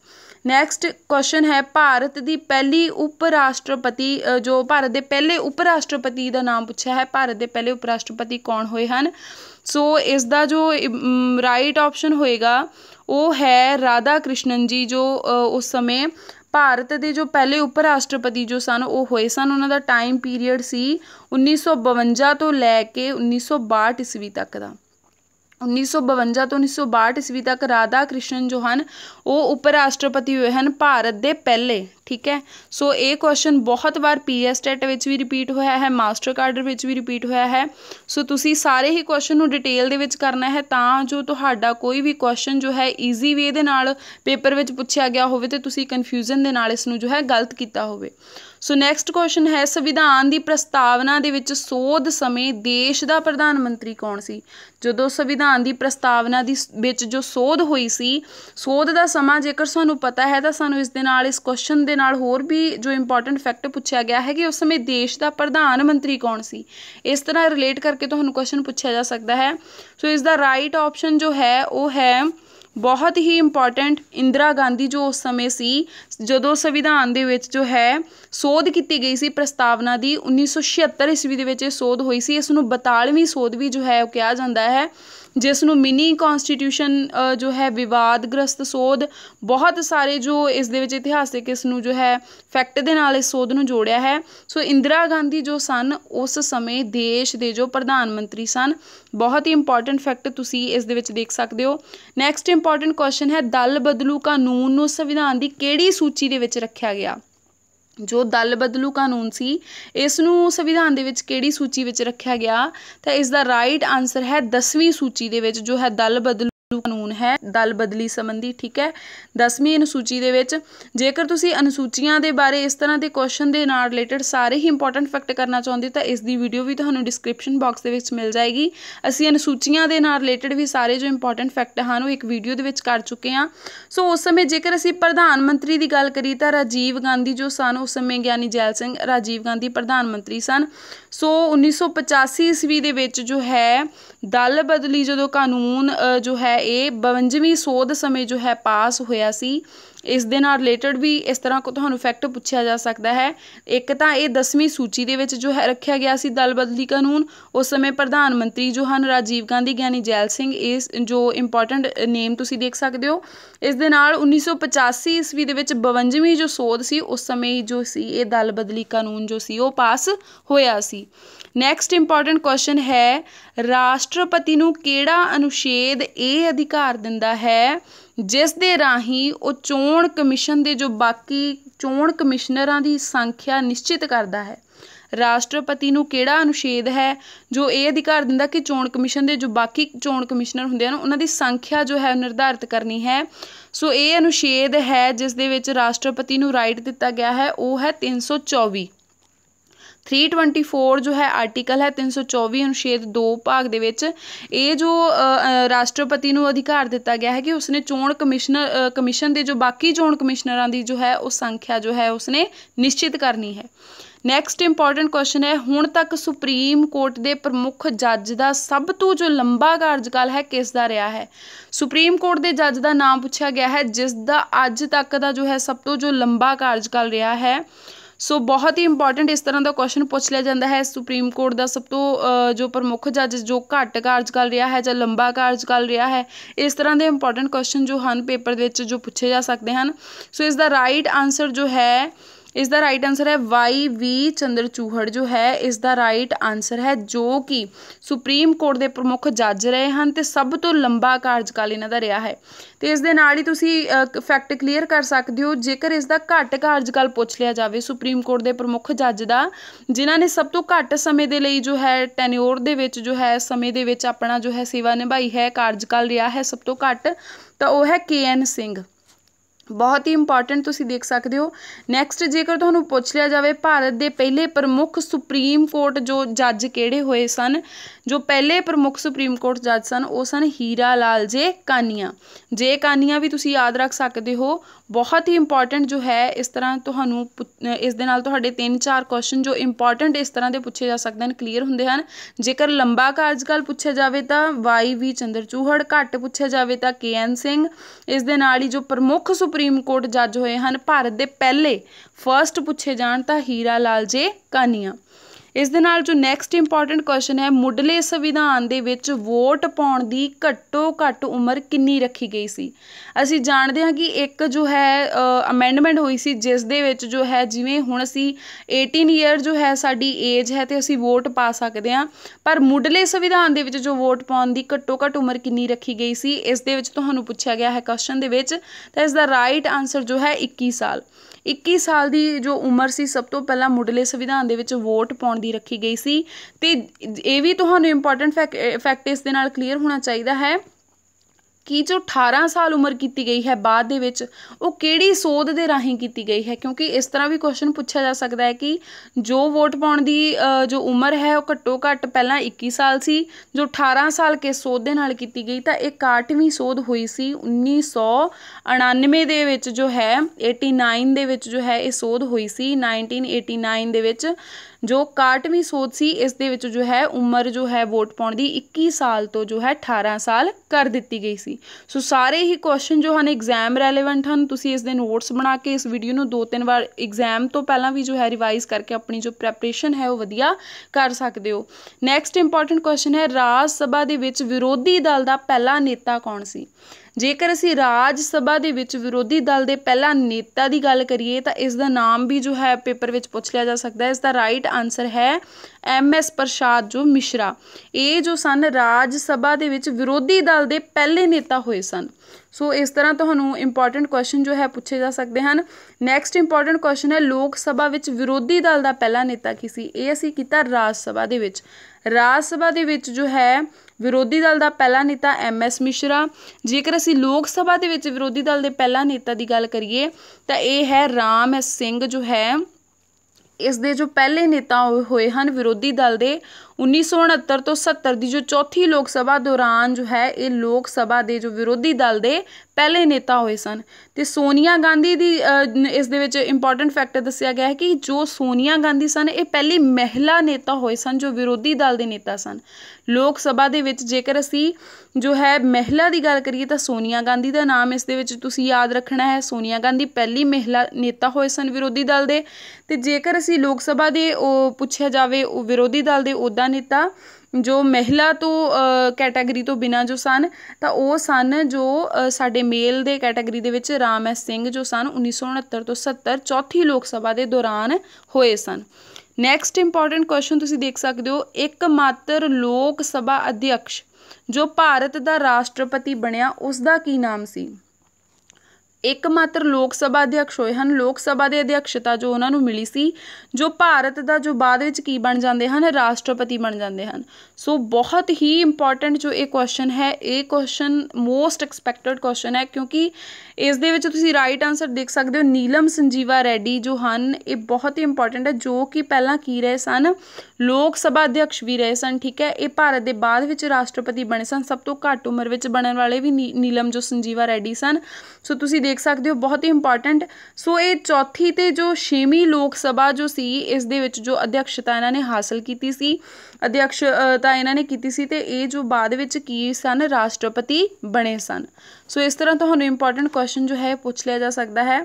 ਨੈਕਸਟ ਕੁਐਸਚਨ ਹੈ ਭਾਰਤ ਦੀ ਪਹਿਲੀ ਉਪ ਰਾਸ਼ਟਰਪਤੀ ਜੋ ਭਾਰਤ ਦੇ ਪਹਿਲੇ ਉਪ ਰਾਸ਼ਟਰਪਤੀ ਦਾ ਨਾਮ ਪੁੱਛਿਆ ਹੈ ਭਾਰਤ ਦੇ ਪਹਿਲੇ ਉਪ ਰਾਸ਼ਟਰਪਤੀ ਕੌਣ ਹੋਏ ਹਨ ਸੋ ਇਸ ਦਾ ਜੋ ਰਾਈਟ ਆਪਸ਼ਨ ਹੋਏਗਾ ਉਹ ਹੈ ਰਾਧਾ ਕ੍ਰਿਸ਼ਨਨ ਜੀ ਜੋ ਉਸ ਸਮੇਂ ਭਾਰਤ ਦੇ ਜੋ ਪਹਿਲੇ ਉਪ ਰਾਸ਼ਟਰਪਤੀ ਜੋ ਸਨ ਉਹ ਹੋਏ ਸਨ ਉਹਨਾਂ ਦਾ ਟਾਈਮ ਪੀਰੀਅਡ ਸੀ 1952 ਤੋਂ ਲੈ ਕੇ 1962 ਈਸਵੀ ਤੱਕ ਦਾ 1952 ਤੋਂ 1962 ਈਸਵੀ ਤੱਕ ਰਾਧਾ ਕ੍ਰਿਸ਼ਨ ਜੋ ਹਨ ਉਹ ਉਪ ਰਾਸ਼ਟਰਪਤੀ ਹੋਏ ਹਨ ਭਾਰਤ ਦੇ ਪਹਿਲੇ ਠੀਕ ਹੈ ਸੋ ਇਹ ਕੁਐਸਚਨ ਬਹੁਤ ਵਾਰ ਪੀਐਸ ਟੈਟ ਵਿੱਚ ਵੀ ਰਿਪੀਟ ਹੋਇਆ ਹੈ ਮਾਸਟਰ ਕਾਰਡਰ ਵਿੱਚ ਵੀ ਰਿਪੀਟ ਹੋਇਆ ਹੈ ਸੋ ਤੁਸੀਂ ਸਾਰੇ ਹੀ ਕੁਐਸਚਨ ਨੂੰ ਡਿਟੇਲ ਦੇ ਵਿੱਚ ਕਰਨਾ ਹੈ ਤਾਂ ਜੋ ਤੁਹਾਡਾ ਕੋਈ ਵੀ ਕੁਐਸਚਨ ਜੋ ਹੈ ਈਜ਼ੀ ਵੇ ਦੇ ਨਾਲ ਪੇਪਰ ਵਿੱਚ ਪੁੱਛਿਆ ਗਿਆ ਹੋਵੇ ਤੇ ਤੁਸੀਂ ਕਨਫਿਊਜ਼ਨ ਦੇ ਨਾਲ ਇਸ ਨੂੰ ਜੋ ਹੈ ਗਲਤ ਕੀਤਾ ਹੋਵੇ ਸੋ ਨੈਕਸਟ ਕੁਐਸਚਨ ਹੈ ਸੰਵਿਧਾਨ ਦੀ ਪ੍ਰਸਤਾਵਨਾ ਦੇ ਵਿੱਚ ਸੋਧ ਸਮੇਂ ਦੇਸ਼ ਦਾ ਪ੍ਰਧਾਨ ਮੰਤਰੀ ਕੌਣ ਸੀ ਜਦੋਂ ਸੰਵਿਧਾਨ ਦੀ ਪ੍ਰਸਤਾਵਨਾ ਦੀ ਵਿੱਚ ਜੋ ਸੋਧ ਹੋਈ ਸੀ ਸੋਧ ਦਾ ਸਮਾਂ ਜੇਕਰ ਸਾਨੂੰ ਪਤਾ ਹੈ ਤਾਂ ਸਾਨੂੰ ਇਸ ਦੇ ਨਾਲ ਇਸ ਕੁਐਸਚਨ ਦੇ ਨਾਲ ਹੋਰ ਵੀ ਜੋ ਇੰਪੋਰਟੈਂਟ ਫੈਕਟ ਪੁੱਛਿਆ ਗਿਆ ਹੈ ਕਿ ਉਸ ਸਮੇਂ ਦੇਸ਼ ਦਾ ਪ੍ਰਧਾਨ ਮੰਤਰੀ ਕੌਣ ਸੀ ਇਸ ਤਰ੍ਹਾਂ ਰਿਲੇਟ ਕਰਕੇ ਤੁਹਾਨੂੰ ਕੁਐਸਚਨ ਪੁੱਛਿਆ ਜਾ ਸਕਦਾ ਹੈ ਸੋ ਇਸ ਦਾ ਰਾਈਟ ਆਪਸ਼ਨ ਜੋ ਹੈ ਉਹ ਹੈ ਬਹੁਤ ਹੀ ਇੰਪੋਰਟੈਂਟ ਇੰਦਰਾ ਗਾਂਧੀ ਜੋ ਉਸ ਸਮੇਂ ਸੀ ਜਦੋਂ ਸੰਵਿਧਾਨ ਦੇ ਵਿੱਚ ਜੋ ਹੈ ਸੋਧ ਕੀਤੀ ਗਈ ਸੀ ਪ੍ਰਸਤਾਵਨਾ ਦੀ 1976 ਈਸਵੀ ਦੇ ਵਿੱਚ ਇਹ ਸੋਧ ਹੋਈ ਸੀ ਇਸ ਨੂੰ 42ਵੀਂ ਸੋਧ ਵੀ ਜੋ ਹੈ ਉਹ ਕਿਹਾ ਜਾਂਦਾ ਹੈ ਜਿਸ ਨੂੰ ਮਿਨੀ ਕਨਸਟੀਟਿਊਸ਼ਨ ਜੋ ਹੈ ਵਿਵਾਦਗ੍ਰਸਤ ਸੋਧ ਬਹੁਤ ਸਾਰੇ ਜੋ ਇਸ ਦੇ ਵਿੱਚ ਇਤਿਹਾਸਿਕ ਇਸ ਨੂੰ ਜੋ ਹੈ ਫੈਕਟ ਦੇ ਨਾਲ ਇਸ ਸੋਧ ਨੂੰ ਜੋੜਿਆ ਹੈ ਸੋ ਇੰਦਰਾ ਗਾਂਧੀ ਜੋ ਸਨ ਉਸ ਸਮੇਂ ਦੇਸ਼ ਦੇ ਜੋ ਪ੍ਰਧਾਨ ਮੰਤਰੀ ਸਨ ਬਹੁਤ ਹੀ ਇੰਪੋਰਟੈਂਟ ਫੈਕਟ ਤੁਸੀਂ ਇਸ ਦੇ ਵਿੱਚ ਦੇਖ ਸਕਦੇ ਹੋ ਨੈਕਸਟ ਇੰਪੋਰਟੈਂਟ ਕੁਐਸਚਨ ਹੈ ਦਲ ਬਦਲੂ ਕਾਨੂੰਨ ਨੂੰ ਸੰਵਿਧਾਨ ਦੀ ਕਿਹੜੀ ਸੂਚੀ ਦੇ ਵਿੱਚ ਰੱਖਿਆ ਗਿਆ ਜੋ ਦਲ ਬਦਲੂ ਕਾਨੂੰਨ ਸੀ ਇਸ ਨੂੰ ਸੰਵਿਧਾਨ ਦੇ ਵਿੱਚ ਕਿਹੜੀ ਸੂਚੀ ਵਿੱਚ ਰੱਖਿਆ ਗਿਆ ਤਾਂ ਇਸ ਦਾ ਰਾਈਟ ਆਨਸਰ ਹੈ 10ਵੀਂ ਸੂਚੀ ਦੇ ਵਿੱਚ ਜੋ ਹੈ ਦਲ ਬਦਲੂ ਕਾਨੂੰਨ ਹੈ ਦਲ ਬਦਲੀ ਸੰਬੰਧੀ ਠੀਕ ਹੈ 10ਵੀਂ ਅਨੁਸੂਚੀ ਦੇ ਵਿੱਚ ਜੇਕਰ ਤੁਸੀਂ ਅਨੁਸੂਚੀਆਂ ਦੇ ਬਾਰੇ ਇਸ ਤਰ੍ਹਾਂ ਦੇ ਕੁਐਸਚਨ ਦੇ ਨਾਲ ਰਿਲੇਟਡ ਸਾਰੇ ਹੀ ਇੰਪੋਰਟੈਂਟ ਫੈਕਟ ਕਰਨਾ ਚਾਹੁੰਦੇ ਤਾਂ ਇਸ ਦੀ ਵੀਡੀਓ ਵੀ ਤੁਹਾਨੂੰ ਡਿਸਕ੍ਰਿਪਸ਼ਨ ਬਾਕਸ ਦੇ ਵਿੱਚ ਮਿਲ ਜਾਏਗੀ ਅਸੀਂ ਅਨੁਸੂਚੀਆਂ ਦੇ ਨਾਲ ਰਿਲੇਟਡ ਵੀ ਸਾਰੇ ਜੋ ਇੰਪੋਰਟੈਂਟ ਫੈਕਟ ਹਨ ਉਹ ਇੱਕ ਵੀਡੀਓ ਦੇ ਵਿੱਚ ਕਰ ਚੁੱਕੇ ਹਾਂ ਸੋ ਉਸ ਸਮੇਂ ਜੇਕਰ ਅਸੀਂ ਪ੍ਰਧਾਨ ਮੰਤਰੀ ਦੀ ਗੱਲ ਕਰੀ ਤਾਂ ਰਾਜੀਵ ਗਾਂਧੀ ਜੋ ਸਨ ਉਸ ਸਮੇਂ ਗਿਆਨੀ ਜੈਲ ਸਿੰਘ ਰਾਜੀਵ ਗਾਂਧੀ ਪ੍ਰਧਾਨ ਮੰਤਰੀ ਸਨ ਸੋ 1985 ਈਸਵੀ ਦੇ ਵਿੱਚ ਜੋ ਹੈ ਦਲ ਬਦਲੀ ਜਦੋਂ ਕਾਨੂੰਨ ਜੋ ਹੈ ਇਹ 52ਵੀਂ ਸੋਧ ਸਮੇਂ ਜੋ ਹੈ ਪਾਸ ਹੋਇਆ ਸੀ ਇਸ ਦੇ ਨਾਲ ਰਿਲੇਟਡ ਵੀ ਇਸ ਤਰ੍ਹਾਂ ਕੋ ਤੁਹਾਨੂੰ ਫੈਕਟ ਪੁੱਛਿਆ ਜਾ ਸਕਦਾ ਹੈ ਇੱਕ ਤਾਂ ਇਹ 10ਵੀਂ ਸੂਚੀ ਦੇ ਵਿੱਚ ਜੋ ਹੈ ਰੱਖਿਆ ਗਿਆ ਸੀ ਦਲ ਬਦਲੀ ਕਾਨੂੰਨ ਉਸ ਸਮੇਂ ਪ੍ਰਧਾਨ ਮੰਤਰੀ ਜੋ ਹਨ ਰਾਜੀਵ ਗਾਂਧੀ ਗਿਆਨੀ ਜੈਲ ਸਿੰਘ ਇਸ ਜੋ ਇੰਪੋਰਟੈਂਟ ਨੇਮ ਤੁਸੀਂ ਦੇਖ ਸਕਦੇ ਹੋ ਇਸ ਦੇ ਨਾਲ 1985 ਈਸਵੀ ਦੇ ਵਿੱਚ 52ਵੀਂ ਜੋ ਸੋਧ ਸੀ ਉਸ ਸਮੇਂ ਜੋ ਸੀ ਇਹ ਦਲ ਬਦਲੀ ਕਾਨੂੰਨ ਜੋ ਸੀ ਉਹ ਪਾਸ ਹੋਇਆ ਸੀ ਨੈਕਸਟ ਇੰਪੋਰਟੈਂਟ ਕੁਐਸਚਨ ਹੈ ਰਾਸ਼ਟਰਪਤੀ ਨੂੰ ਕਿਹੜਾ ਅਨੁਛੇਦ ਇਹ ਅਧਿਕਾਰ ਦਿੰਦਾ ਹੈ ਜਿਸ ਦੇ ਰਾਹੀਂ ਉਹ ਚੋਣ ਕਮਿਸ਼ਨ ਦੇ ਜੋ ਬਾਕੀ ਚੋਣ ਕਮਿਸ਼ਨਰਾਂ ਦੀ ਸੰਖਿਆ ਨਿਸ਼ਚਿਤ ਕਰਦਾ ਹੈ ਰਾਸ਼ਟਰਪਤੀ ਨੂੰ ਕਿਹੜਾ ਅਨੁਛੇਦ ਹੈ ਜੋ ਇਹ ਅਧਿਕਾਰ ਦਿੰਦਾ ਕਿ ਚੋਣ ਕਮਿਸ਼ਨ ਦੇ ਜੋ ਬਾਕੀ ਚੋਣ ਕਮਿਸ਼ਨਰ ਹੁੰਦੇ ਹਨ ਉਹਨਾਂ ਦੀ ਸੰਖਿਆ ਜੋ ਹੈ ਨਿਰਧਾਰਿਤ ਕਰਨੀ ਹੈ ਸੋ ਇਹ ਅਨੁਛੇਦ ਹੈ ਜਿਸ ਦੇ ਵਿੱਚ ਰਾਸ਼ਟਰਪਤੀ ਨੂੰ ਰਾਈਟ ਦਿੱਤਾ ਗਿਆ ਹੈ ਉਹ ਹੈ 324 324 ਜੋ ਹੈ ਆਰਟੀਕਲ ਹੈ 324 ਅਨੁਛੇਦ 2 ਭਾਗ ਦੇ ਵਿੱਚ ਇਹ ਜੋ ਰਾਸ਼ਟਰਪਤੀ ਨੂੰ ਅਧਿਕਾਰ ਦਿੱਤਾ ਗਿਆ ਹੈ ਕਿ ਉਸਨੇ ਚੋਣ ਕਮਿਸ਼ਨਰ ਕਮਿਸ਼ਨ ਦੇ ਜੋ ਬਾਕੀ ਚੋਣ ਕਮਿਸ਼ਨਰਾਂ ਦੀ ਜੋ ਹੈ ਉਹ ਸੰਖਿਆ ਜੋ ਹੈ ਉਸਨੇ ਨਿਸ਼ਚਿਤ ਕਰਨੀ ਹੈ ਨੈਕਸਟ ਇੰਪੋਰਟੈਂਟ ਕੁਐਸਚਨ ਹੈ ਹੁਣ ਤੱਕ ਸੁਪਰੀਮ ਕੋਰਟ ਦੇ ਪ੍ਰਮੁੱਖ ਜੱਜ ਦਾ ਸਭ ਤੋਂ ਜੋ ਲੰਬਾ ਕਾਰਜਕਾਲ ਹੈ ਕਿਸ ਦਾ ਰਿਹਾ ਹੈ ਸੁਪਰੀਮ ਕੋਰਟ ਦੇ ਜੱਜ ਦਾ ਨਾਮ ਪੁੱਛਿਆ ਗਿਆ ਹੈ ਜਿਸ ਦਾ ਅੱਜ ਤੱਕ ਦਾ ਜੋ ਹੈ ਸਭ ਤੋਂ ਜੋ ਲੰਬਾ ਕਾਰਜਕਾਲ ਰਿਹਾ ਹੈ ਸੋ ਬਹੁਤ ਹੀ ਇੰਪੋਰਟੈਂਟ ਇਸ ਤਰ੍ਹਾਂ ਦਾ ਕੁਐਸਚਨ ਪੁੱਛ ਲਿਆ ਜਾਂਦਾ ਹੈ ਸੁਪਰੀਮ ਕੋਰਟ ਦਾ ਸਭ ਤੋਂ ਜੋ ਪ੍ਰਮੁੱਖ ਜੱਜ ਜੋ ਘੱਟ ਕਾਰਜ ਕਰ ਰਿਹਾ ਹੈ ਜਾਂ ਲੰਬਾ ਕਾਰਜ ਕਰ ਰਿਹਾ ਹੈ ਇਸ ਤਰ੍ਹਾਂ ਦੇ ਇੰਪੋਰਟੈਂਟ ਕੁਐਸਚਨ ਜੋ ਹਨ ਪੇਪਰ ਦੇ ਵਿੱਚ ਜੋ ਪੁੱਛੇ ਜਾ ਸਕਦੇ ਹਨ ਸੋ ਇਸ ਦਾ ਰਾਈਟ ਆਨਸਰ ਜੋ ਹੈ ਇਸ ਦਾ ਰਾਈਟ ਆਨਸਰ ਹੈ ਵਾਈ ਵੀ ਚੰਦਰਚੂਹੜ ਜੋ ਹੈ ਇਸ ਦਾ ਰਾਈਟ ਆਨਸਰ ਹੈ ਜੋ ਕਿ ਸੁਪਰੀਮ ਕੋਰਟ ਦੇ ਪ੍ਰਮੁੱਖ ਜੱਜ ਰਹੇ ਹਨ ਤੇ ਸਭ ਤੋਂ ਲੰਬਾ ਕਾਰਜਕਾਲ ਇਹਨਾਂ ਦਾ ਰਿਹਾ ਹੈ ਤੇ ਇਸ ਦੇ ਨਾਲ ਹੀ ਤੁਸੀਂ ਫੈਕਟ ਕਲੀਅਰ ਕਰ ਸਕਦੇ ਹੋ ਜੇਕਰ ਇਸ ਦਾ ਘੱਟ ਕਾਰਜਕਾਲ ਪੁੱਛ ਲਿਆ ਜਾਵੇ ਸੁਪਰੀਮ ਕੋਰਟ ਦੇ ਪ੍ਰਮੁੱਖ ਜੱਜ ਦਾ ਜਿਨ੍ਹਾਂ ਨੇ ਸਭ ਤੋਂ ਘੱਟ ਸਮੇਂ ਦੇ ਲਈ ਜੋ ਹੈ ਟੈਨਿਓਰ ਦੇ ਵਿੱਚ ਜੋ ਹੈ ਸਮੇਂ ਦੇ ਵਿੱਚ ਆਪਣਾ ਜੋ ਹੈ ਸੇਵਾ ਨਿਭਾਈ ਹੈ ਕਾਰਜਕਾਲ ਰਿਹਾ ਹੈ ਸਭ ਤੋਂ ਘੱਟ ਤਾਂ ਉਹ ਹੈ ਕੇ ਐਨ ਸਿੰਘ ਬਹੁਤ ਹੀ ਇੰਪੋਰਟੈਂਟ ਤੁਸੀਂ ਦੇਖ ਸਕਦੇ ਹੋ ਨੈਕਸਟ ਜੇਕਰ ਤੁਹਾਨੂੰ ਪੁੱਛ ਲਿਆ ਜਾਵੇ ਭਾਰਤ ਦੇ ਪਹਿਲੇ ਪ੍ਰਮੁੱਖ ਸੁਪਰੀਮ ਕੋਰਟ ਜੋ ਜੱਜ ਕਿਹੜੇ ਹੋਏ ਸਨ ਜੋ ਪਹਿਲੇ ਪ੍ਰਮੁੱਖ ਸੁਪਰੀਮ ਕੋਰਟ ਜੱਜ ਸਨ ਉਹ ਸਨ ਹੀਰਾ ਲਾਲ ਜੇ ਕਾਨੀਆਂ ਜੇ ਕਾਨੀਆਂ ਵੀ ਤੁਸੀਂ ਯਾਦ ਰੱਖ ਸਕਦੇ ਹੋ ਬਹੁਤ ਹੀ ਇੰਪੋਰਟੈਂਟ ਜੋ ਹੈ ਇਸ ਤਰ੍ਹਾਂ ਤੁਹਾਨੂੰ ਇਸ ਦੇ ਨਾਲ ਤੁਹਾਡੇ 3-4 ਕੁਐਸਚਨ ਜੋ ਇੰਪੋਰਟੈਂਟ ਇਸ ਤਰ੍ਹਾਂ ਦੇ ਪੁੱਛੇ ਜਾ ਸਕਦੇ ਹਨ ਕਲੀਅਰ ਹੁੰਦੇ ਹਨ ਜੇਕਰ ਲੰਬਾ ਕਾਰਜਕਾਲ ਪੁੱਛਿਆ ਜਾਵੇ ਤਾਂ ਵਾਈ ਵੀ ਚੰਦਰਚੂਹੜ ਘੱਟ ਪੁੱਛਿਆ ਜਾਵੇ ਤਾਂ ਕੇ ਐਨ ਸਿੰਘ ਇਸ ਦੇ ਨਾਲ ਹੀ ਜੋ ਪ੍ਰਮੁੱਖ ਸੁਪਰੀਮ ਕੋਰਟ ਜੱਜ ਹੋਏ ਹਨ ਭਾਰਤ ਦੇ ਪਹਿਲੇ ਫਸਟ ਪੁੱਛੇ ਜਾਣ ਤਾਂ ਹੀਰਾ ਲਾਲ ਜੇ ਕਾਨੀਆ ਇਸ ਦੇ ਨਾਲ ਜੋ ਨੈਕਸਟ ਇੰਪੋਰਟੈਂਟ ਕੁਐਸਚਨ ਹੈ ਮੁੱਢਲੇ ਸੰਵਿਧਾਨ ਦੇ ਵਿੱਚ ਵੋਟ ਪਾਉਣ ਦੀ ਘੱਟੋ ਘੱਟ ਉਮਰ ਕਿੰਨੀ ਰੱਖੀ ਗਈ ਸੀ ਅਸੀਂ ਜਾਣਦੇ ਹਾਂ ਕਿ ਇੱਕ ਜੋ ਹੈ ਅਮੈਂਡਮੈਂਟ ਹੋਈ ਸੀ ਜਿਸ ਦੇ ਵਿੱਚ ਜੋ ਹੈ ਜਿਵੇਂ ਹੁਣ ਅਸੀਂ 18 ਇਅਰ ਜੋ ਹੈ ਸਾਡੀ ਏਜ ਹੈ ਤੇ ਅਸੀਂ ਵੋਟ ਪਾ ਸਕਦੇ ਹਾਂ ਪਰ ਮੁੱਢਲੇ ਸੰਵਿਧਾਨ ਦੇ ਵਿੱਚ ਜੋ ਵੋਟ ਪਾਉਣ ਦੀ ਘੱਟੋ ਘੱਟ ਉਮਰ ਕਿੰਨੀ ਰੱਖੀ ਗਈ ਸੀ ਇਸ ਦੇ ਵਿੱਚ ਤੁਹਾਨੂੰ ਪੁੱਛਿਆ ਗਿਆ ਹੈ ਕੁਐਸਚਨ ਦੇ ਵਿੱਚ ਤਾਂ ਇਸ ਦਾ ਰਾਈਟ ਆਨਸਰ ਜੋ ਹੈ 21 ਸਾਲ 21 ਸਾਲ ਦੀ ਜੋ ਉਮਰ ਸੀ ਸਭ ਤੋਂ ਪਹਿਲਾਂ ਮੁੱਢਲੇ ਸੰਵਿਧਾਨ ਦੇ ਵਿੱਚ ਵੋਟ ਪਾਉਣ ਦੀ ਰੱਖੀ ਗਈ ਸੀ ਤੇ ਇਹ ਵੀ ਤੁਹਾਨੂੰ ਇੰਪੋਰਟੈਂਟ ਫੈਕਟ ਇਸ ਦੇ ਨਾਲ ਕਲੀਅਰ ਹੋਣਾ ਚਾਹੀਦਾ ਹੈ ਕਿ ਜੋ 18 ਸਾਲ ਉਮਰ ਕੀਤੀ ਗਈ ਹੈ ਬਾਅਦ ਦੇ ਵਿੱਚ ਉਹ ਕਿਹੜੀ ਸੋਧ ਦੇ ਰਾਹੀਂ ਕੀਤੀ ਗਈ ਹੈ ਕਿਉਂਕਿ ਇਸ ਤਰ੍ਹਾਂ ਵੀ ਕੁਐਸਚਨ ਪੁੱਛਿਆ ਜਾ ਸਕਦਾ ਹੈ ਕਿ ਜੋ ਵੋਟ ਪਾਉਣ ਦੀ ਜੋ ਉਮਰ ਹੈ ਉਹ ਘੱਟੋ ਘੱਟ ਪਹਿਲਾਂ 21 ਸਾਲ ਸੀ ਜੋ 18 ਸਾਲ ਕੇ ਸੋਧ ਦੇ ਨਾਲ ਕੀਤੀ ਗਈ ਤਾਂ ਇਹ 61ਵੀਂ ਸੋਧ ਹੋਈ ਸੀ 1999 ਦੇ ਵਿੱਚ ਜੋ ਹੈ 89 ਦੇ ਵਿੱਚ ਜੋ ਹੈ ਇਹ ਸੋਧ ਹੋਈ ਸੀ 1989 ਦੇ ਵਿੱਚ ਜੋ 61ਵੀਂ ਸੋਧ ਸੀ ਇਸ ਦੇ ਵਿੱਚ ਜੋ ਹੈ ਉਮਰ ਜੋ ਹੈ ਵੋਟ ਪਾਉਣ ਦੀ 21 ਸਾਲ ਤੋਂ ਜੋ ਹੈ 18 ਸਾਲ ਕਰ ਦਿੱਤੀ ਗਈ ਸੀ ਸੋ ਸਾਰੇ ਹੀ ਕੁਐਸਚਨ ਜੋ ਹਨ ਐਗਜ਼ਾਮ ਰੈਲੇਵੈਂਟ ਹਨ ਤੁਸੀਂ ਇਸ ਦੇ ਨੋਟਸ ਬਣਾ ਕੇ ਇਸ ਵੀਡੀਓ ਨੂੰ ਦੋ ਤਿੰਨ ਵਾਰ ਐਗਜ਼ਾਮ ਤੋਂ ਪਹਿਲਾਂ ਵੀ ਜੋ ਹੈ ਰਿਵਾਈਜ਼ ਕਰਕੇ ਆਪਣੀ ਜੋ ਪ੍ਰੈਪਰੇਸ਼ਨ ਹੈ ਉਹ ਵਧੀਆ ਕਰ ਸਕਦੇ ਹੋ ਨੈਕਸਟ ਇੰਪੋਰਟੈਂਟ ਕੁਐਸਚਨ ਹੈ ਰਾਜ ਸਭਾ ਦੇ ਵਿੱਚ ਵਿਰੋਧੀ ਦਲ ਦਾ ਪਹਿਲਾ ਨੇਤਾ ਕੌਣ ਸੀ ਜੇਕਰ ਅਸੀਂ ਰਾਜ ਸਭਾ ਦੇ ਵਿੱਚ ਵਿਰੋਧੀ ਦਲ ਦੇ ਪਹਿਲਾ ਨੇਤਾ ਦੀ ਗੱਲ ਕਰੀਏ ਤਾਂ ਇਸ ਦਾ ਨਾਮ ਵੀ ਜੋ ਹੈ ਪੇਪਰ ਵਿੱਚ ਪੁੱਛ ਲਿਆ ਜਾ ਸਕਦਾ ਹੈ ਇਸ ਦਾ ਰਾਈਟ ਆਨਸਰ ਹੈ ਐਮ ਐਸ ਪ੍ਰਸ਼ਾਦ ਜੋ ਮਿਸ਼ਰਾ ਇਹ ਜੋ ਸਨ ਰਾਜ ਸਭਾ ਦੇ ਵਿੱਚ ਵਿਰੋਧੀ ਦਲ ਦੇ ਪਹਿਲੇ ਨੇਤਾ ਹੋਏ ਸਨ ਸੋ ਇਸ ਤਰ੍ਹਾਂ ਤੁਹਾਨੂੰ ਇੰਪੋਰਟੈਂਟ ਕੁਐਸਚਨ ਜੋ ਹੈ ਪੁੱਛੇ ਜਾ ਸਕਦੇ ਹਨ ਨੈਕਸਟ ਇੰਪੋਰਟੈਂਟ ਕੁਐਸਚਨ ਹੈ ਲੋਕ ਸਭਾ ਵਿੱਚ ਵਿਰੋਧੀ ਦਲ ਦਾ ਪਹਿਲਾ ਨੇਤਾ ਕੀ ਸੀ ਇਹ ਅਸੀਂ ਕੀਤਾ ਰਾਜ ਸਭਾ ਦੇ ਵਿੱਚ ਰਾਜ ਸਭਾ ਦੇ ਵਿੱਚ ਜੋ ਹੈ ਵਿਰੋਧੀ ਦਲ ਦਾ ਪਹਿਲਾ ਨੇਤਾ ਐਮ ਐਸ ਮਿਸ਼ਰਾ ਜੇਕਰ ਅਸੀਂ ਲੋਕ ਸਭਾ ਦੇ ਵਿੱਚ ਵਿਰੋਧੀ ਦਲ ਦੇ ਪਹਿਲਾ ਨੇਤਾ ਦੀ ਗੱਲ ਕਰੀਏ ਤਾਂ ਇਹ ਹੈ ਰਾਮ ਸਿੰਘ ਜੋ ਹੈ ਇਸ ਦੇ ਜੋ ਪਹਿਲੇ ਨੇਤਾ ਹੋਏ ਹਨ ਵਿਰੋਧੀ ਦਲ ਦੇ 1969 ਤੋਂ 70 ਦੀ ਜੋ ਚੌਥੀ ਲੋਕ ਸਭਾ ਦੌਰਾਨ ਜੋ ਹੈ ਇਹ ਲੋਕ ਸਭਾ ਦੇ ਜੋ ਵਿਰੋਧੀ ਦਲ ਦੇ ਪਹਿਲੇ ਨੇਤਾ ਹੋਏ ਸਨ ਤੇ ਸੋਨੀਆ ਗਾਂਧੀ ਦੀ ਇਸ ਦੇ ਵਿੱਚ ਇੰਪੋਰਟੈਂਟ ਫੈਕਟਰ ਦੱਸਿਆ ਗਿਆ ਹੈ ਕਿ ਜੋ ਸੋਨੀਆ ਗਾਂਧੀ ਸਨ ਇਹ ਪਹਿਲੀ ਮਹਿਲਾ ਨੇਤਾ ਹੋਏ ਸਨ ਜੋ ਵਿਰੋਧੀ ਦਲ ਦੇ ਨੇਤਾ ਸਨ ਲੋਕ ਸਭਾ ਦੇ ਵਿੱਚ ਜੇਕਰ ਅਸੀਂ ਜੋ ਹੈ ਮਹਿਲਾ ਦੀ ਗੱਲ ਕਰੀਏ ਤਾਂ ਸੋਨੀਆ ਗਾਂਧੀ ਦਾ ਨਾਮ ਇਸ ਦੇ ਵਿੱਚ ਤੁਸੀਂ ਯਾਦ ਰੱਖਣਾ ਹੈ ਸੋਨੀਆ ਗਾਂਧੀ ਪਹਿਲੀ ਮਹਿਲਾ ਨੇਤਾ ਹੋਏ ਸਨ ਵਿਰੋਧੀ ਦਲ ਦੇ ਤੇ ਜੇਕਰ ਅਸੀਂ ਲੋਕ ਸਭਾ ਦੇ ਉਹ ਪੁੱਛਿਆ ਜਾਵੇ ਉਹ ਵਿਰੋਧੀ ਦਲ ਦੇ ਉਹਦਾ ਨੇਤਾ ਜੋ ਮਹਿਲਾ ਤੋਂ ਕੈਟਾਗਰੀ ਤੋਂ ਬਿਨਾ ਜੋ ਸਨ ਤਾਂ ਉਹ ਸਨ ਜੋ ਸਾਡੇ ਮੇਲ ਦੇ ਕੈਟਾਗਰੀ ਦੇ ਵਿੱਚ ਰਾਮ ਐਸ ਸਿੰਘ ਜੋ ਸਨ 1969 ਤੋਂ 70 ਚੌਥੀ ਲੋਕ ਸਭਾ ਦੇ ਦੌਰਾਨ ਹੋਏ ਸਨ ਨੈਕਸਟ ਇੰਪੋਰਟੈਂਟ ਕੁਐਸਚਨ ਤੁਸੀਂ ਦੇਖ ਸਕਦੇ ਹੋ ਇੱਕ ਮਾਤਰ ਲੋਕ ਸਭਾ ਅਧਿਅਕਸ਼ ਜੋ ਭਾਰਤ ਦਾ ਰਾਸ਼ਟਰਪਤੀ ਬਣਿਆ ਉਸ ਦਾ ਕੀ ਨਾਮ ਸੀ ਇੱਕਮਾਤਰ ਲੋਕ ਸਭਾ ਅਧਿਆਕਸ਼ ਹੋਏ ਹਨ ਲੋਕ ਸਭਾ ਦੇ ਅਧਿਆਕਸ਼ਤਾ ਜੋ ਉਹਨਾਂ ਨੂੰ ਮਿਲੀ ਸੀ ਜੋ ਭਾਰਤ ਦਾ ਜੋ ਬਾਅਦ ਵਿੱਚ ਕੀ ਬਣ ਜਾਂਦੇ ਹਨ ਰਾਸ਼ਟਰਪਤੀ ਬਣ ਜਾਂਦੇ ਹਨ ਸੋ ਬਹੁਤ ਹੀ ਇੰਪੋਰਟੈਂਟ ਜੋ ਇਹ ਕੁਐਸਚਨ ਹੈ ਇਹ ਕੁਐਸਚਨ ਮੋਸਟ ਐਕਸਪੈਕਟਡ ਕੁਐਸਚਨ ਹੈ ਕਿਉਂਕਿ ਇਸ ਦੇ ਵਿੱਚ ਤੁਸੀਂ ਰਾਈਟ ਆਨਸਰ ਦੇਖ ਸਕਦੇ ਹੋ ਨੀਲਮ ਸੰਜੀਵਾ ਰੈਡੀ ਜੋ ਹਨ ਇਹ ਬਹੁਤ ਹੀ ਇੰਪੋਰਟੈਂਟ ਹੈ ਜੋ ਕਿ ਪਹਿਲਾਂ ਕੀ ਰਹੇ ਸਨ ਲੋਕ ਸਭਾ ਅਧਿਆਕਸ਼ ਵੀ ਰਹੇ ਸਨ ਠੀਕ ਹੈ ਇਹ ਭਾਰਤ ਦੇ ਬਾਅਦ ਵਿੱਚ ਰਾਸ਼ਟਰਪਤੀ ਬਣੇ ਸਨ ਸਭ ਤੋਂ ਘੱਟ ਉਮਰ ਵਿੱਚ ਬਣਨ ਵਾਲੇ ਵੀ ਨੀਲਮ ਜੋ ਸੰਜੀਵਾ ਰੈਡੀ ਸਨ ਸੋ ਤੁਸੀਂ ਦੇਖ ਸਕਦੇ ਹੋ ਬਹੁਤ ਹੀ ਇੰਪੋਰਟੈਂਟ ਸੋ ਇਹ ਚੌਥੀ ਤੇ ਜੋ ਛੇਵੀਂ ਲੋਕ ਸਭਾ ਜੋ ਸੀ ਇਸ ਦੇ ਵਿੱਚ ਜੋ ਅਧਿਕਸ਼ਤਾ ਇਹਨਾਂ ਨੇ ਹਾਸਲ ਕੀਤੀ ਸੀ ਅਧਿਕਸ਼ਤਾ ਇਹਨਾਂ ਨੇ ਕੀਤੀ ਸੀ ਤੇ ਇਹ ਜੋ ਬਾਅਦ ਵਿੱਚ ਕੀ ਸਨ ਰਾਸ਼ਟਰਪਤੀ ਬਣੇ ਸਨ ਸੋ ਇਸ ਤਰ੍ਹਾਂ ਤੁਹਾਨੂੰ ਇੰਪੋਰਟੈਂਟ ਕੁਐਸਚਨ ਜੋ ਹੈ ਪੁੱਛ ਲਿਆ ਜਾ ਸਕਦਾ ਹੈ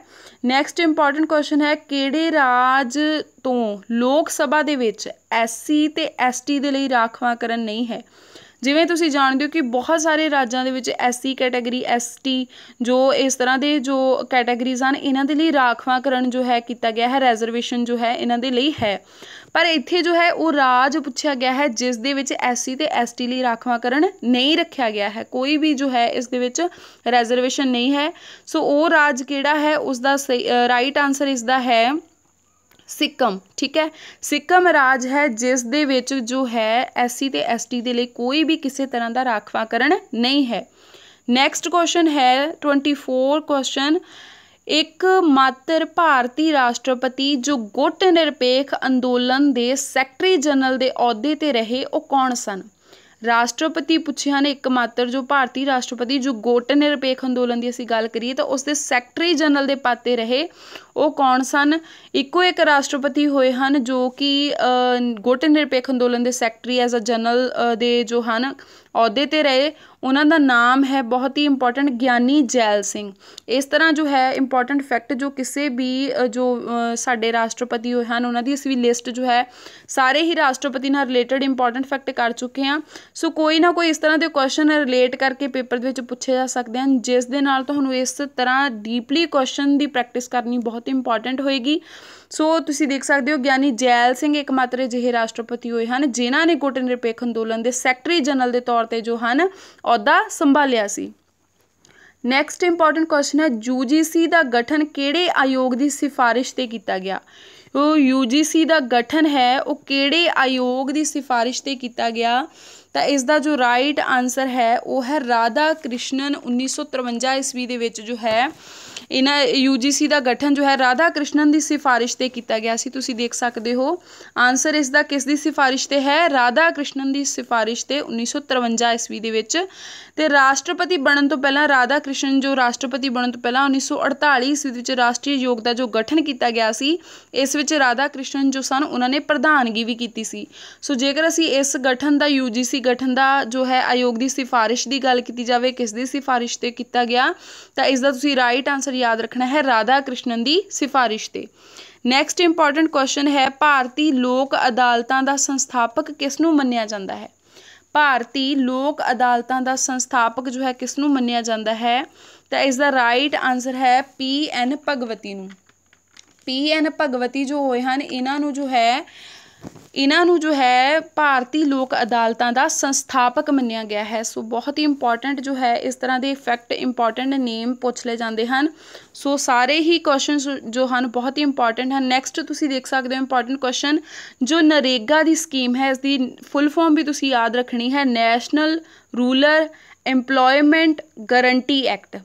ਨੈਕਸਟ ਇੰਪੋਰਟੈਂਟ ਕੁਐਸਚਨ ਹੈ ਕਿਹੜੇ ਰਾਜ ਤੋਂ ਲੋਕ ਸਭਾ ਦੇ ਵਿੱਚ ਐਸਸੀ ਤੇ ਐਸਟੀ ਦੇ ਲਈ ਰਾਖਵਾਂਕਰਨ ਨਹੀਂ ਹੈ ਜਿਵੇਂ ਤੁਸੀਂ ਜਾਣਦੇ ਹੋ ਕਿ ਬਹੁਤ ਸਾਰੇ ਰਾਜਾਂ ਦੇ ਵਿੱਚ ਐਸਸੀ ਕੈਟਾਗਰੀ ਐਸਟੀ ਜੋ ਇਸ ਤਰ੍ਹਾਂ ਦੇ ਜੋ ਕੈਟਾਗਰੀਜ਼ ਹਨ ਇਹਨਾਂ ਦੇ ਲਈ ਰਾਖਵਾਂਕਰਨ ਜੋ ਹੈ ਕੀਤਾ ਗਿਆ ਹੈ ਰਿਜ਼ਰਵੇਸ਼ਨ ਜੋ ਹੈ ਇਹਨਾਂ ਦੇ ਲਈ ਹੈ ਪਰ ਇੱਥੇ ਜੋ ਹੈ ਉਹ ਰਾਜ ਪੁੱਛਿਆ ਗਿਆ ਹੈ ਜਿਸ ਦੇ ਵਿੱਚ ਐਸਸੀ ਤੇ ਐਸਟੀ ਲਈ ਰਾਖਵਾਂਕਰਨ ਨਹੀਂ ਰੱਖਿਆ ਗਿਆ ਹੈ ਕੋਈ ਵੀ ਜੋ ਹੈ ਇਸ ਦੇ ਵਿੱਚ ਰਿਜ਼ਰਵੇਸ਼ਨ ਨਹੀਂ ਹੈ ਸੋ ਉਹ ਰਾਜ ਕਿਹੜਾ ਹੈ ਉਸ ਦਾ ਰਾਈਟ ਆਨਸਰ ਇਸ ਦਾ ਹੈ ਸਿੱਕਮ ਠੀਕ ਹੈ ਸਿੱਕਮ ਰਾਜ ਹੈ ਜਿਸ ਦੇ ਵਿੱਚ ਜੋ ਹੈ ਐਸਸੀ ਤੇ ਐਸਟੀ ਦੇ ਲਈ ਕੋਈ ਵੀ ਕਿਸੇ ਤਰ੍ਹਾਂ ਦਾ ਰਾਖਵਾਂਕਰਨ ਨਹੀਂ ਹੈ ਨੈਕਸਟ ਕੁਐਸਚਨ ਹੈ 24 ਕੁਐਸਚਨ ਇੱਕ ਮਾਤਰ ਭਾਰਤੀ ਰਾਸ਼ਟਰਪਤੀ ਜੋ ਗੁੱਟ ਨਿਰਪੇਖ ਅੰਦੋਲਨ ਦੇ ਸੈਕਟਰੀ ਜਨਰਲ ਦੇ ਅਹੁਦੇ ਤੇ ਰਹੇ ਉਹ ਕੌਣ ਸਨ ਰਾਸ਼ਟਰਪਤੀ ਨੇ ਇੱਕ ਇੱਕਮਾਤਰ ਜੋ ਭਾਰਤੀ ਰਾਸ਼ਟਰਪਤੀ ਜੋ ਗੋਟ ਨਿਰਪੇਖ ਅੰਦੋਲਨ ਦੀ ਅਸੀਂ ਗੱਲ ਕਰੀਏ ਤਾਂ ਉਸ ਦੇ ਸੈਕਟਰੀ ਜਨਰਲ ਦੇ ਪਾਤੇ ਰਹੇ ਉਹ ਕੌਣ ਸਨ ਇੱਕੋ ਇੱਕ ਰਾਸ਼ਟਰਪਤੀ ਹੋਏ ਹਨ ਜੋ ਕਿ ਗੋਟ ਨਿਰਪੇਖ ਅੰਦੋਲਨ ਦੇ ਸੈਕਟਰੀ ਐਜ਼ ਅ ਜਨਰਲ ਦੇ ਜੋ ਹਨ ਅਹੁਦੇ ਤੇ ਰਹੇ ਉਹਨਾਂ ਦਾ ਨਾਮ ਹੈ ਬਹੁਤ ਹੀ ਇੰਪੋਰਟੈਂਟ ਗਿਆਨੀ ਜੈਲ ਸਿੰਘ ਇਸ ਤਰ੍ਹਾਂ ਜੋ ਹੈ ਇੰਪੋਰਟੈਂਟ ਫੈਕਟ ਜੋ ਕਿਸੇ ਵੀ ਜੋ ਸਾਡੇ ਰਾਸ਼ਟਰਪਤੀ ਹੋਏ ਹਨ ਉਹਨਾਂ ਦੀ ਇਸ ਵੀ ਲਿਸਟ ਜੋ ਹੈ ਸਾਰੇ ਹੀ ਰਾਸ਼ਟਰਪਤੀ ਨਾਲ ਰਿਲੇਟਡ ਇੰਪੋਰਟੈਂਟ ਫੈਕਟ ਕਰ ਚੁੱਕੇ ਹਾਂ ਸੋ ਕੋਈ ਨਾ ਕੋਈ ਇਸ ਤਰ੍ਹਾਂ ਦੇ ਕੁਐਸਚਨ ਰਿਲੇਟ ਕਰਕੇ ਪੇਪਰ ਦੇ ਵਿੱਚ ਪੁੱਛੇ ਜਾ ਸਕਦੇ ਹਨ ਜਿਸ ਦੇ ਨਾਲ ਤੁਹਾਨੂੰ ਇਸ ਤਰ੍ਹਾਂ ਡੀਪਲੀ ਕੁਐਸਚਨ ਦੀ ਪ੍ਰੈਕਟਿਸ ਕਰਨੀ ਬਹੁਤ ਇੰਪੋਰਟੈਂਟ ਹੋਏਗੀ ਸੋ ਤੁਸੀਂ ਦੇਖ ਸਕਦੇ ਹੋ ਗਿਆਨੀ ਜੈਲ ਸਿੰਘ ਇੱਕਮਾਤਰ ਜਿਹੇ ਰਾਸ਼ਟਰਪਤੀ ਹੋਏ ਹਨ ਜਿਨ੍ਹਾਂ ਨੇ ਗੋਟ ਨਿਰਪੇਖ ਅੰਦੋਲਨ ਦੇ ਸੈਕਟਰੀ ਜਨਰਲ ਦੇ ਤੌਰ ਤੇ ਜੋ ਹਨ ਅਹੁਦਾ ਸੰਭਾਲਿਆ ਸੀ ਨੈਕਸਟ ਇੰਪੋਰਟੈਂਟ ਕੁਐਸਚਨ ਹੈ ਯੂਜੀਸੀ ਦਾ ਗਠਨ ਕਿਹੜੇ ਆਯੋਗ ਦੀ ਸਿਫਾਰਿਸ਼ ਤੇ ਕੀਤਾ ਗਿਆ ਉਹ ਯੂਜੀਸੀ ਦਾ ਗਠਨ ਹੈ ਉਹ ਕਿਹੜੇ ਆਯੋਗ ਦੀ ਸਿਫਾਰਿਸ਼ ਤੇ ਕੀਤਾ ਗਿਆ ਤਾਂ ਇਸ ਦਾ ਜੋ ਰਾਈਟ ਆਨਸਰ ਹੈ ਉਹ ਹੈ ਰਾਧਾ ਕ੍ਰਿਸ਼ਨਨ 1953 ਈਸਵੀ ਦੇ ਵਿੱਚ ਜੋ ਹੈ ਇਹਨਾਂ ਯੂਜੀਸੀ ਦਾ ਗਠਨ ਜੋ ਹੈ ਰਾਧਾ ਕ੍ਰਿਸ਼ਨਨ ਦੀ ਸਿਫਾਰਿਸ਼ ਤੇ ਕੀਤਾ ਗਿਆ ਸੀ ਤੁਸੀਂ ਦੇਖ ਸਕਦੇ ਹੋ ਆਨਸਰ ਇਸ ਦਾ ਕਿਸ ਦੀ ਸਿਫਾਰਿਸ਼ ਤੇ ਹੈ ਰਾਧਾ ਕ੍ਰਿਸ਼ਨਨ ਦੀ ਸਿਫਾਰਿਸ਼ ਤੇ 1953 ਈਸਵੀ ਦੇ ਵਿੱਚ ਤੇ ਰਾਸ਼ਟਰਪਤੀ ਬਣਨ ਤੋਂ ਪਹਿਲਾਂ ਰਾਧਾ ਕ੍ਰਿਸ਼ਨ ਜੋ ਰਾਸ਼ਟਰਪਤੀ ਬਣਨ ਤੋਂ ਪਹਿਲਾਂ 1948 ਈਸਵੀ ਵਿੱਚ ਰਾਸ਼ਟਰੀ ਯੋਗ ਦਾ ਜੋ ਗਠਨ ਕੀਤਾ ਗਿਆ ਸੀ ਇਸ ਵਿੱਚ ਰਾਧਾ ਕ੍ਰਿਸ਼ਨ ਜੋ ਸਨ ਉਹਨਾਂ ਨੇ ਪ੍ਰਧਾਨਗੀ ਵੀ ਕੀਤੀ ਸੀ ਸੋ ਜੇਕਰ ਅਸੀਂ ਇਸ ਗਠਨ ਦਾ ਯੂਜੀਸੀ ਕਮੇਟੀ ਗਠਨ ਦਾ ਜੋ ਹੈ ਆਯੋਗ ਦੀ ਸਿਫਾਰਿਸ਼ ਦੀ ਗੱਲ ਕੀਤੀ ਜਾਵੇ ਕਿਸ ਦੀ ਸਿਫਾਰਿਸ਼ ਤੇ ਕੀਤਾ ਗਿਆ ਤਾਂ ਇਸ ਦਾ ਤੁਸੀਂ ਰਾਈਟ ਆਨਸਰ ਯਾਦ ਰੱਖਣਾ ਹੈ ਰਾਧਾ ਕ੍ਰਿਸ਼ਨਨ ਦੀ ਸਿਫਾਰਿਸ਼ ਤੇ ਨੈਕਸਟ ਇੰਪੋਰਟੈਂਟ ਕੁਐਸਚਨ ਹੈ ਭਾਰਤੀ ਲੋਕ ਅਦਾਲਤਾਂ ਦਾ ਸੰਸਥਾਪਕ ਕਿਸ ਨੂੰ ਮੰਨਿਆ ਜਾਂਦਾ ਹੈ ਭਾਰਤੀ ਲੋਕ ਅਦਾਲਤਾਂ ਦਾ ਸੰਸਥਾਪਕ ਜੋ ਹੈ ਕਿਸ ਨੂੰ ਮੰਨਿਆ ਜਾਂਦਾ ਹੈ ਤਾਂ ਇਸ ਦਾ ਰਾਈਟ ਆਨਸਰ ਹੈ ਪੀ ਐਨ ਭਗਵਤੀ ਨੂੰ ਪੀ ਐਨ ਭਗਵਤੀ ਜੋ ਹੋਏ ਹਨ ਇਹਨਾਂ ਨੂੰ ਜੋ ਹੈ ਇਹਨਾਂ ਨੂੰ ਜੋ ਹੈ ਭਾਰਤੀ ਲੋਕ ਅਦਾਲਤਾਂ ਦਾ ਸੰਸਥਾਪਕ ਮੰਨਿਆ ਗਿਆ ਹੈ ਸੋ ਬਹੁਤ ਹੀ ਇੰਪੋਰਟੈਂਟ ਜੋ ਹੈ ਇਸ ਤਰ੍ਹਾਂ ਦੇ ਫੈਕਟ ਇੰਪੋਰਟੈਂਟ ਨੇਮ ਪੁੱਛ ਲਏ ਜਾਂਦੇ ਹਨ ਸੋ ਸਾਰੇ ਹੀ ਕੁਐਸਚਨਸ ਜੋ ਹਨ ਬਹੁਤ ਹੀ ਇੰਪੋਰਟੈਂਟ ਹਨ ਨੈਕਸਟ ਤੁਸੀਂ ਦੇਖ ਸਕਦੇ ਹੋ ਇੰਪੋਰਟੈਂਟ ਕੁਐਸਚਨ ਜੋ ਨਰੇਗਾ ਦੀ ਸਕੀਮ ਹੈ ਇਸ ਦੀ ਫੁੱਲ ਫਾਰਮ ਵੀ ਤੁਸੀਂ ਯਾਦ ਰੱਖਣੀ ਹੈ national rural employment guarantee act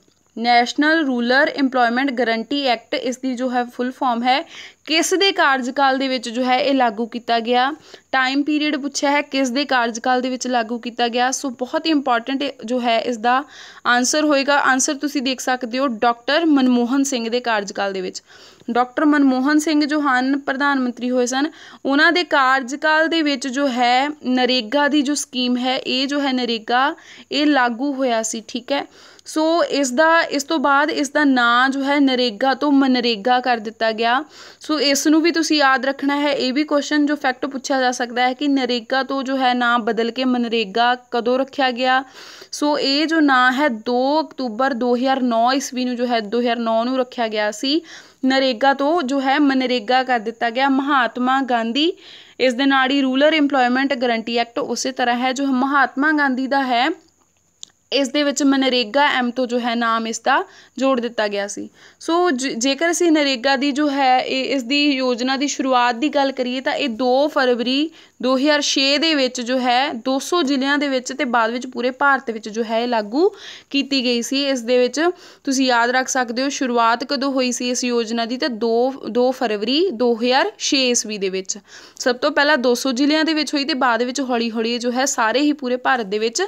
national rural employment guarantee act ਇਸ ਦੀ ਜੋ ਹੈ ਫੁੱਲ ਫਾਰਮ ਹੈ ਕਿਸ ਦੇ ਕਾਰਜਕਾਲ ਦੇ ਵਿੱਚ ਜੋ ਹੈ ਇਹ ਲਾਗੂ ਕੀਤਾ ਗਿਆ ਟਾਈਮ ਪੀਰੀਅਡ ਪੁੱਛਿਆ ਹੈ ਕਿਸ ਦੇ ਕਾਰਜਕਾਲ ਦੇ ਵਿੱਚ ਲਾਗੂ ਕੀਤਾ ਗਿਆ ਸੋ ਬਹੁਤ ਹੀ ਇੰਪੋਰਟੈਂਟ ਜੋ ਹੈ ਇਸ ਦਾ ਆਨਸਰ ਹੋਏਗਾ ਆਨਸਰ ਤੁਸੀਂ ਦੇਖ ਸਕਦੇ ਹੋ ਡਾਕਟਰ ਮਨਮੋਹਨ ਸਿੰਘ ਦੇ ਕਾਰਜਕਾਲ ਦੇ ਵਿੱਚ ਡਾਕਟਰ ਮਨਮੋਹਨ ਸਿੰਘ ਜੋ ਹਨ ਪ੍ਰਧਾਨ ਮੰਤਰੀ ਹੋਏ ਸਨ ਉਹਨਾਂ ਦੇ ਕਾਰਜਕਾਲ ਦੇ ਵਿੱਚ ਜੋ ਹੈ ਨਰੇਗਾ ਦੀ ਜੋ ਸਕੀਮ ਹੈ ਇਹ ਜੋ ਹੈ ਨਰੇਗਾ ਇਹ ਲਾਗੂ ਹੋਇਆ ਸੀ ਠੀਕ ਹੈ ਸੋ ਇਸ ਦਾ ਇਸ ਤੋਂ ਬਾਅਦ ਇਸ ਦਾ ਨਾਂ ਜੋ ਹੈ ਨਰੇਗਾ ਤੋਂ ਮਨਰੇਗਾ ਕਰ ਦਿੱਤਾ ਗਿਆ ਸੋ ਇਸ ਨੂੰ ਵੀ ਤੁਸੀਂ ਯਾਦ ਰੱਖਣਾ ਹੈ ਇਹ ਵੀ ਕੁਐਸਚਨ ਜੋ ਫੈਕਟ ਪੁੱਛਿਆ ਜਾ ਸਕਦਾ ਹੈ ਕਿ ਨਰੇਗਾ ਤੋਂ ਜੋ ਹੈ ਨਾਂ ਬਦਲ ਕੇ ਮਨਰੇਗਾ ਕਦੋਂ ਰੱਖਿਆ ਗਿਆ ਸੋ ਇਹ ਜੋ ਨਾਂ ਹੈ 2 ਅਕਤੂਬਰ 2009 ਈਸਵੀ ਨੂੰ ਜੋ ਹੈ 2009 ਨੂੰ ਰੱਖਿਆ ਗਿਆ ਸੀ ਨਰੇਗਾ ਤੋਂ ਜੋ ਹੈ ਮਨਰੇਗਾ ਕਰ ਦਿੱਤਾ ਗਿਆ ਮਹਾਤਮਾ ਗਾਂਧੀ ਇਸ ਦੇ ਨਾਲ ਹੀ ਰੂਲਰ ਏਮਪਲੋਇਮੈਂਟ ਗਾਰੰਟੀ ਐਕਟ ਉਸੇ ਤਰ੍ਹਾਂ ਹੈ ਜੋ ਮਹਾਤਮਾ ਗਾਂਧੀ ਦਾ ਹੈ ਇਸ ਦੇ ਵਿੱਚ ਮਨਰੇਗਾ ਐਮ ਤੋਂ ਜੋ ਹੈ ਨਾਮ ਇਸ ਦਾ ਜੋੜ ਦਿੱਤਾ ਗਿਆ ਸੀ ਸੋ ਜੇਕਰ ਅਸੀਂ ਨਰੇਗਾ ਦੀ ਜੋ ਹੈ ਇਸ ਦੀ ਯੋਜਨਾ ਦੀ ਸ਼ੁਰੂਆਤ ਦੀ ਗੱਲ ਕਰੀਏ ਤਾਂ ਇਹ 2 ਫਰਵਰੀ 2006 ਦੇ ਵਿੱਚ ਜੋ ਹੈ 200 ਜ਼ਿਲ੍ਹਿਆਂ ਦੇ ਵਿੱਚ ਤੇ ਬਾਅਦ ਵਿੱਚ ਪੂਰੇ ਭਾਰਤ ਵਿੱਚ ਜੋ ਹੈ ਲਾਗੂ ਕੀਤੀ ਗਈ ਸੀ ਇਸ ਦੇ ਵਿੱਚ ਤੁਸੀਂ ਯਾਦ ਰੱਖ ਸਕਦੇ ਹੋ ਸ਼ੁਰੂਆਤ ਕਦੋਂ ਹੋਈ ਸੀ ਇਸ ਯੋਜਨਾ ਦੀ ਤਾਂ 2 2 ਫਰਵਰੀ 2006 ਈਸਵੀ ਦੇ ਵਿੱਚ ਸਭ ਤੋਂ ਪਹਿਲਾਂ 200 ਜ਼ਿਲ੍ਹਿਆਂ ਦੇ ਵਿੱਚ ਹੋਈ ਤੇ ਬਾਅਦ ਵਿੱਚ ਹੌਲੀ-ਹੌਲੀ ਜੋ ਹੈ ਸਾਰੇ ਹੀ ਪੂਰੇ ਭਾਰਤ ਦੇ ਵਿੱਚ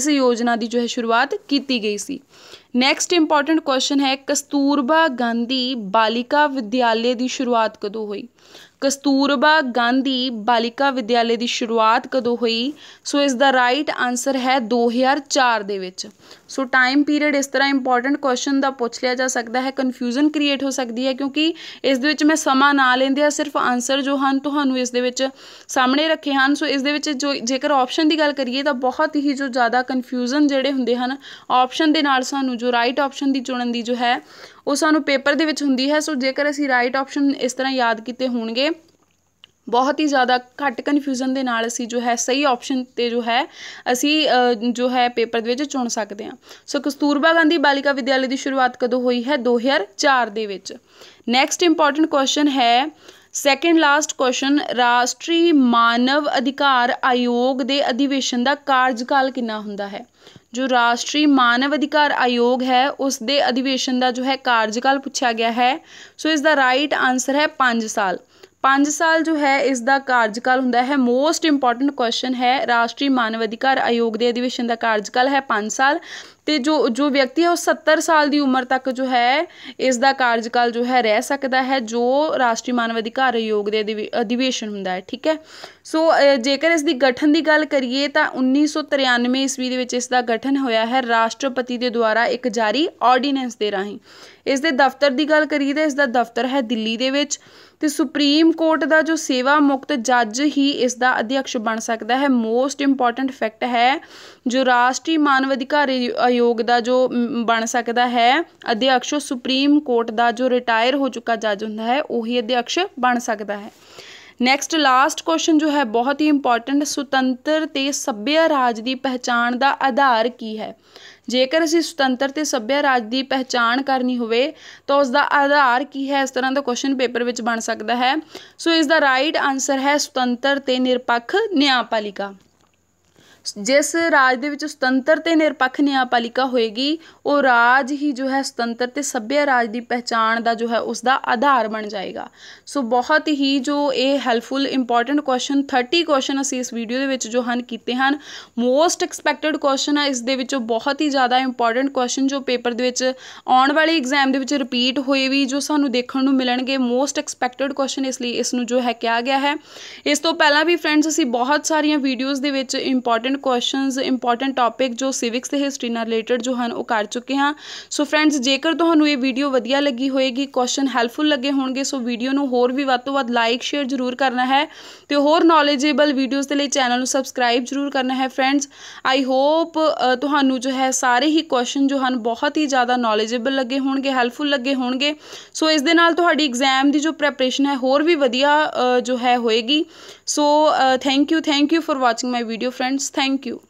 ਇਸ ਯੋਜਨਾ ਦੀ ਜੋ ਹੈ ਸ਼ੁਰੂਆਤ ਕੀਤੀ ਗਈ ਸੀ ਨੈਕਸਟ ਇੰਪੋਰਟੈਂਟ ਕੁਐਸਚਨ ਹੈ ਕਸਤੂਰਬਾ ਗਾਂਧੀ ਬਾਲਿਕਾ ਵਿਦਿਆਲਿਆ ਦੀ ਸ਼ੁਰੂਆਤ ਕਦੋਂ ਹੋਈ ਕਸਤੂਰਬਾ ਗਾਂਧੀ ਬਾਲਿਕਾ ਵਿਦਿਆਲੇ ਦੀ ਸ਼ੁਰੂਆਤ ਕਦੋਂ ਹੋਈ ਸੋ ਇਸ ਦਾ ਰਾਈਟ ਆਨਸਰ ਹੈ 2004 ਦੇ ਵਿੱਚ ਸੋ ਟਾਈਮ ਪੀਰੀਅਡ ਇਸ ਤਰ੍ਹਾਂ ਇੰਪੋਰਟੈਂਟ ਕੁਐਸਚਨ ਦਾ ਪੁੱਛ ਲਿਆ ਜਾ ਸਕਦਾ ਹੈ ਕਨਫਿਊਜ਼ਨ ਕ੍ਰੀਏਟ ਹੋ ਸਕਦੀ ਹੈ ਕਿਉਂਕਿ ਇਸ ਦੇ ਵਿੱਚ ਮੈਂ ਸਮਾਂ ਨਾ ਲੈਂਦੇ ਆ ਸਿਰਫ ਆਨਸਰ ਜੋ ਹਨ ਤੁਹਾਨੂੰ ਇਸ ਦੇ ਵਿੱਚ ਸਾਹਮਣੇ ਰੱਖੇ ਹਨ ਸੋ ਇਸ ਦੇ ਵਿੱਚ ਜੋ ਜੇਕਰ ਆਪਸ਼ਨ ਦੀ ਗੱਲ ਕਰੀਏ ਤਾਂ ਬਹੁਤ ਹੀ ਜੋ ਜ਼ਿਆਦਾ ਕਨਫਿਊਜ਼ਨ ਜਿਹੜੇ ਹੁੰਦੇ ਹਨ ਆਪਸ਼ਨ ਦੇ ਨਾਲ ਸਾਨੂੰ ਜੋ ਰਾਈਟ ਆਪਸ਼ਨ ਦੀ ਚੁਣਨ ਦੀ ਜੋ ਹੈ ਉਹ ਸਾਨੂੰ ਪੇਪਰ ਦੇ ਵਿੱਚ ਹੁੰਦੀ ਹੈ ਸੋ ਜੇਕਰ ਅਸੀਂ ਰਾਈਟ ਆਪਸ਼ਨ ਇਸ ਤਰ੍ਹਾਂ ਯਾਦ ਕੀਤੇ ਹੋਣਗੇ ਬਹੁਤ ਹੀ ਜ਼ਿਆਦਾ ਘੱਟ ਕਨਫਿਊਜ਼ਨ ਦੇ ਨਾਲ ਅਸੀਂ ਜੋ ਹੈ ਸਹੀ ਆਪਸ਼ਨ ਤੇ ਜੋ ਹੈ ਅਸੀਂ ਜੋ ਹੈ ਪੇਪਰ ਦੇ ਵਿੱਚ ਚੁਣ ਸਕਦੇ ਹਾਂ ਸੋ ਕਸਤੂਰਬਾ ਗਾਂਧੀ ਬਾਲਿਕਾ ਵਿਦਿਆਲਿਆ ਦੀ ਸ਼ੁਰੂਆਤ ਕਦੋਂ ਹੋਈ ਹੈ 2004 ਦੇ ਵਿੱਚ ਨੈਕਸਟ ਇੰਪੋਰਟੈਂਟ ਕੁਐਸਚਨ ਹੈ ਸੈਕੰਡ ਲਾਸਟ ਕੁਐਸਚਨ ਰਾਸ਼ਟਰੀ ਮਾਨਵ ਅਧਿਕਾਰ ਆਯੋਗ ਦੇ ਅਧਿਵੇਸ਼ਨ ਦਾ ਕਾਰਜਕਾਲ ਕਿੰਨਾ ਹੁੰਦਾ ਹੈ ਜੋ ਰਾਸ਼ਟਰੀ ਮਾਨਵ ਅਧਿਕਾਰ ਆਯੋਗ ਹੈ ਉਸ ਦੇ ਅਧਿਵੇਸ਼ਨ ਦਾ ਜੋ ਹੈ ਕਾਰਜਕਾਲ ਪੁੱਛਿਆ ਗਿਆ ਹੈ ਸੋ ਇਸ ਦਾ ਰਾਈਟ ਆਨਸਰ ਹੈ 5 ਸਾਲ 5 ਸਾਲ ਜੋ ਹੈ ਇਸ ਦਾ ਕਾਰਜਕਾਲ ਹੁੰਦਾ ਹੈ ਮੋਸਟ ਇੰਪੋਰਟੈਂਟ ਕੁਐਸਚਨ ਹੈ ਰਾਸ਼ਟਰੀ ਮਾਨਵ ਅਧਿਕਾਰ ਆਯੋਗ ਦੇ ਅਧਿਵੇਸ਼ਨ ਦਾ ਕਾਰਜਕਾਲ ਹੈ 5 ਸਾਲ ਤੇ ਜੋ ਜੋ ਵਿਅਕਤੀ ਹੈ ਉਹ 70 ਸਾਲ ਦੀ ਉਮਰ ਤੱਕ ਜੋ ਹੈ ਇਸ ਦਾ ਕਾਰਜਕਾਲ ਜੋ ਹੈ ਰਹਿ ਸਕਦਾ ਹੈ ਜੋ ਰਾਸ਼ਟਰੀ ਮਾਨਵ ਅਧਿਕਾਰ ਆਯੋਗ ਦੇ ਅਧਿਵੇਸ਼ਨ ਹੁੰਦਾ ਹੈ ਠੀਕ ਹੈ ਸੋ ਜੇਕਰ ਇਸ ਦੀ ਗਠਨ ਦੀ ਗੱਲ ਕਰੀਏ ਤਾਂ 1993 ਈਸਵੀ ਦੇ ਵਿੱਚ ਇਸ ਦਾ ਗਠਨ ਹੋਇਆ ਹੈ ਰਾਸ਼ਟਰਪਤੀ ਦੇ ਦੁਆਰਾ ਇੱਕ ਜਾਰੀ ਆਰਡੀਨੈਂਸ ਦੇ ਰਾਹੀਂ ਇਸ ਦੇ ਦਫ਼ਤਰ ਦੀ ਗੱਲ ਕਰੀਏ ਤਾਂ ਇਸ ਦਾ ਦਫ਼ਤਰ ਹੈ ਦਿੱਲੀ ਦੇ ਵਿੱਚ ਤੇ ਸੁਪਰੀਮ ਕੋਰਟ ਦਾ ਜੋ ਸੇਵਾ ਮੁਕਤ ਜੱਜ ਹੀ ਇਸ ਦਾ ਅਧਿਅਕਸ਼ ਬਣ ਸਕਦਾ ਹੈ ਮੋਸਟ ਇੰਪੋਰਟੈਂਟ ਫੈਕਟ ਹੈ ਜੋ ਰਾਸ਼ਟਰੀ ਮਾਨਵ ਅਧਿਕਾਰ ਆਯੋਗ ਦਾ ਜੋ ਬਣ ਸਕਦਾ ਹੈ ਅਧਿਆਕਸ਼ ਸੁਪਰੀਮ ਕੋਰਟ ਦਾ ਜੋ ਰਿਟਾਇਰ ਹੋ ਚੁੱਕਾ ਜੱਜ ਹੁੰਦਾ ਹੈ ਉਹੀ ਅਧਿਆਕਸ਼ ਬਣ ਸਕਦਾ ਹੈ ਨੈਕਸਟ ਲਾਸਟ ਕੁਐਸਚਨ ਜੋ ਹੈ ਬਹੁਤ ਹੀ ਇੰਪੋਰਟੈਂਟ ਸੁਤੰਤਰ ਤੇ ਸੱਭਿਆ ਰਾਜ ਦੀ ਪਹਿਚਾਣ ਦਾ ਆਧਾਰ ਕੀ ਹੈ ਜੇਕਰ ਅਸੀਂ ਸੁਤੰਤਰ ਤੇ ਸੱਭਿਆ ਰਾਜ ਦੀ ਪਹਿਚਾਣ ਕਰਨੀ ਹੋਵੇ ਤਾਂ ਉਸ ਦਾ ਆਧਾਰ ਕੀ ਹੈ ਇਸ ਤਰ੍ਹਾਂ ਦਾ ਕੁਐਸਚਨ ਪੇਪਰ ਵਿੱਚ ਬਣ ਸਕਦਾ ਹੈ ਸੋ ਇਸ ਦਾ ਰਾਈਟ ਆਨਸਰ ਹੈ ਸੁਤੰਤਰ ਤੇ ਨਿਰਪੱਖ ਨਿਆਂਪਾਲਿਕਾ ਜਿਸ ਰਾਜ ਦੇ ਵਿੱਚ ਸੁਤੰਤਰ ਤੇ ਨਿਰਪੱਖ ਨਿਆਂਪਾਲਿਕਾ ਹੋਏਗੀ ਉਹ ਰਾਜ ਹੀ ਜੋ ਹੈ ਸੁਤੰਤਰ ਤੇ ਸੱਭਿਆ ਰਾਜ ਦੀ ਪਹਿਚਾਣ ਦਾ ਜੋ ਹੈ ਉਸ ਦਾ ਆਧਾਰ ਬਣ ਜਾਏਗਾ ਸੋ ਬਹੁਤ ਹੀ ਜੋ ਇਹ ਹੈਲਪਫੁਲ ਇੰਪੋਰਟੈਂਟ ਕੁਐਸਚਨ 30 ਕੁਐਸਚਨ ਅਸੀਂ ਇਸ ਵੀਡੀਓ ਦੇ ਵਿੱਚ ਜੋ ਹਨ ਕੀਤੇ ਹਨ ਮੋਸਟ ਐਕਸਪੈਕਟਡ ਕੁਐਸਚਨ ਆ ਇਸ ਦੇ ਵਿੱਚੋਂ ਬਹੁਤ ਹੀ ਜ਼ਿਆਦਾ ਇੰਪੋਰਟੈਂਟ ਕੁਐਸਚਨ ਜੋ ਪੇਪਰ ਦੇ ਵਿੱਚ ਆਉਣ ਵਾਲੀ ਐਗਜ਼ਾਮ ਦੇ ਵਿੱਚ ਰਿਪੀਟ ਹੋਏ ਵੀ ਜੋ ਸਾਨੂੰ ਦੇਖਣ ਨੂੰ ਮਿਲਣਗੇ ਮੋਸਟ ਐਕਸਪੈਕਟਡ ਕੁਐਸਚਨ ਇਸ ਲਈ ਇਸ ਨੂੰ ਜੋ ਹੈ ਕਿਹਾ ਗਿਆ ਹੈ ਇਸ ਤੋਂ ਪਹਿਲਾਂ ਵੀ ਫਰੈਂਡਸ ਅਸੀਂ ਬਹੁਤ ਸਾਰੀਆਂ ਵੀਡੀਓਜ਼ ਦੇ ਵਿੱਚ important important questions important topic ਜੋ ਸਿਵਿਕਸ ਤੇ ਹਿਸਟਰੀ ਨਾਲ ਰਿਲੇਟਡ ਜੋ ਹਨ ਉਹ ਕਰ ਚੁੱਕੇ ਹਾਂ ਸੋ ਫਰੈਂਡਸ ਜੇਕਰ ਤੁਹਾਨੂੰ ਇਹ ਵੀਡੀਓ ਵਧੀਆ ਲੱਗੀ ਹੋਏਗੀ ਕੁਐਸਚਨ ਹੈਲਪਫੁਲ ਲੱਗੇ ਹੋਣਗੇ ਸੋ ਵੀਡੀਓ ਨੂੰ ਹੋਰ ਵੀ ਵੱਧ ਤੋਂ ਵੱਧ ਲਾਈਕ ਸ਼ੇਅਰ ਜ਼ਰੂਰ ਕਰਨਾ ਹੈ ਤੇ ਹੋਰ ਨੌਲੇਜੇਬਲ ਵੀਡੀਓਜ਼ ਦੇ ਲਈ ਚੈਨਲ ਨੂੰ ਸਬਸਕ੍ਰਾਈਬ ਜ਼ਰੂਰ ਕਰਨਾ ਹੈ ਫਰੈਂਡਸ ਆਈ ਹੋਪ ਤੁਹਾਨੂੰ ਜੋ ਹੈ ਸਾਰੇ ਹੀ ਕੁਐਸਚਨ ਜੋ ਹਨ ਬਹੁਤ ਹੀ ਜ਼ਿਆਦਾ ਨੌਲੇਜੇਬਲ ਲੱਗੇ ਹੋਣਗੇ ਹੈਲਪਫੁਲ ਲੱਗੇ ਹੋਣਗੇ ਸੋ ਇਸ ਦੇ ਨਾਲ ਤੁਹਾਡੀ ਐਗਜ਼ਾਮ ਦੀ ਜੋ ਪ੍ਰੈਪਰੇਸ਼ਨ ਹੈ ਹੋਰ ਵੀ ਵਧੀਆ ਜੋ ਹੈ ਹੋਏਗੀ so uh, thank you thank you for watching my video friends thank you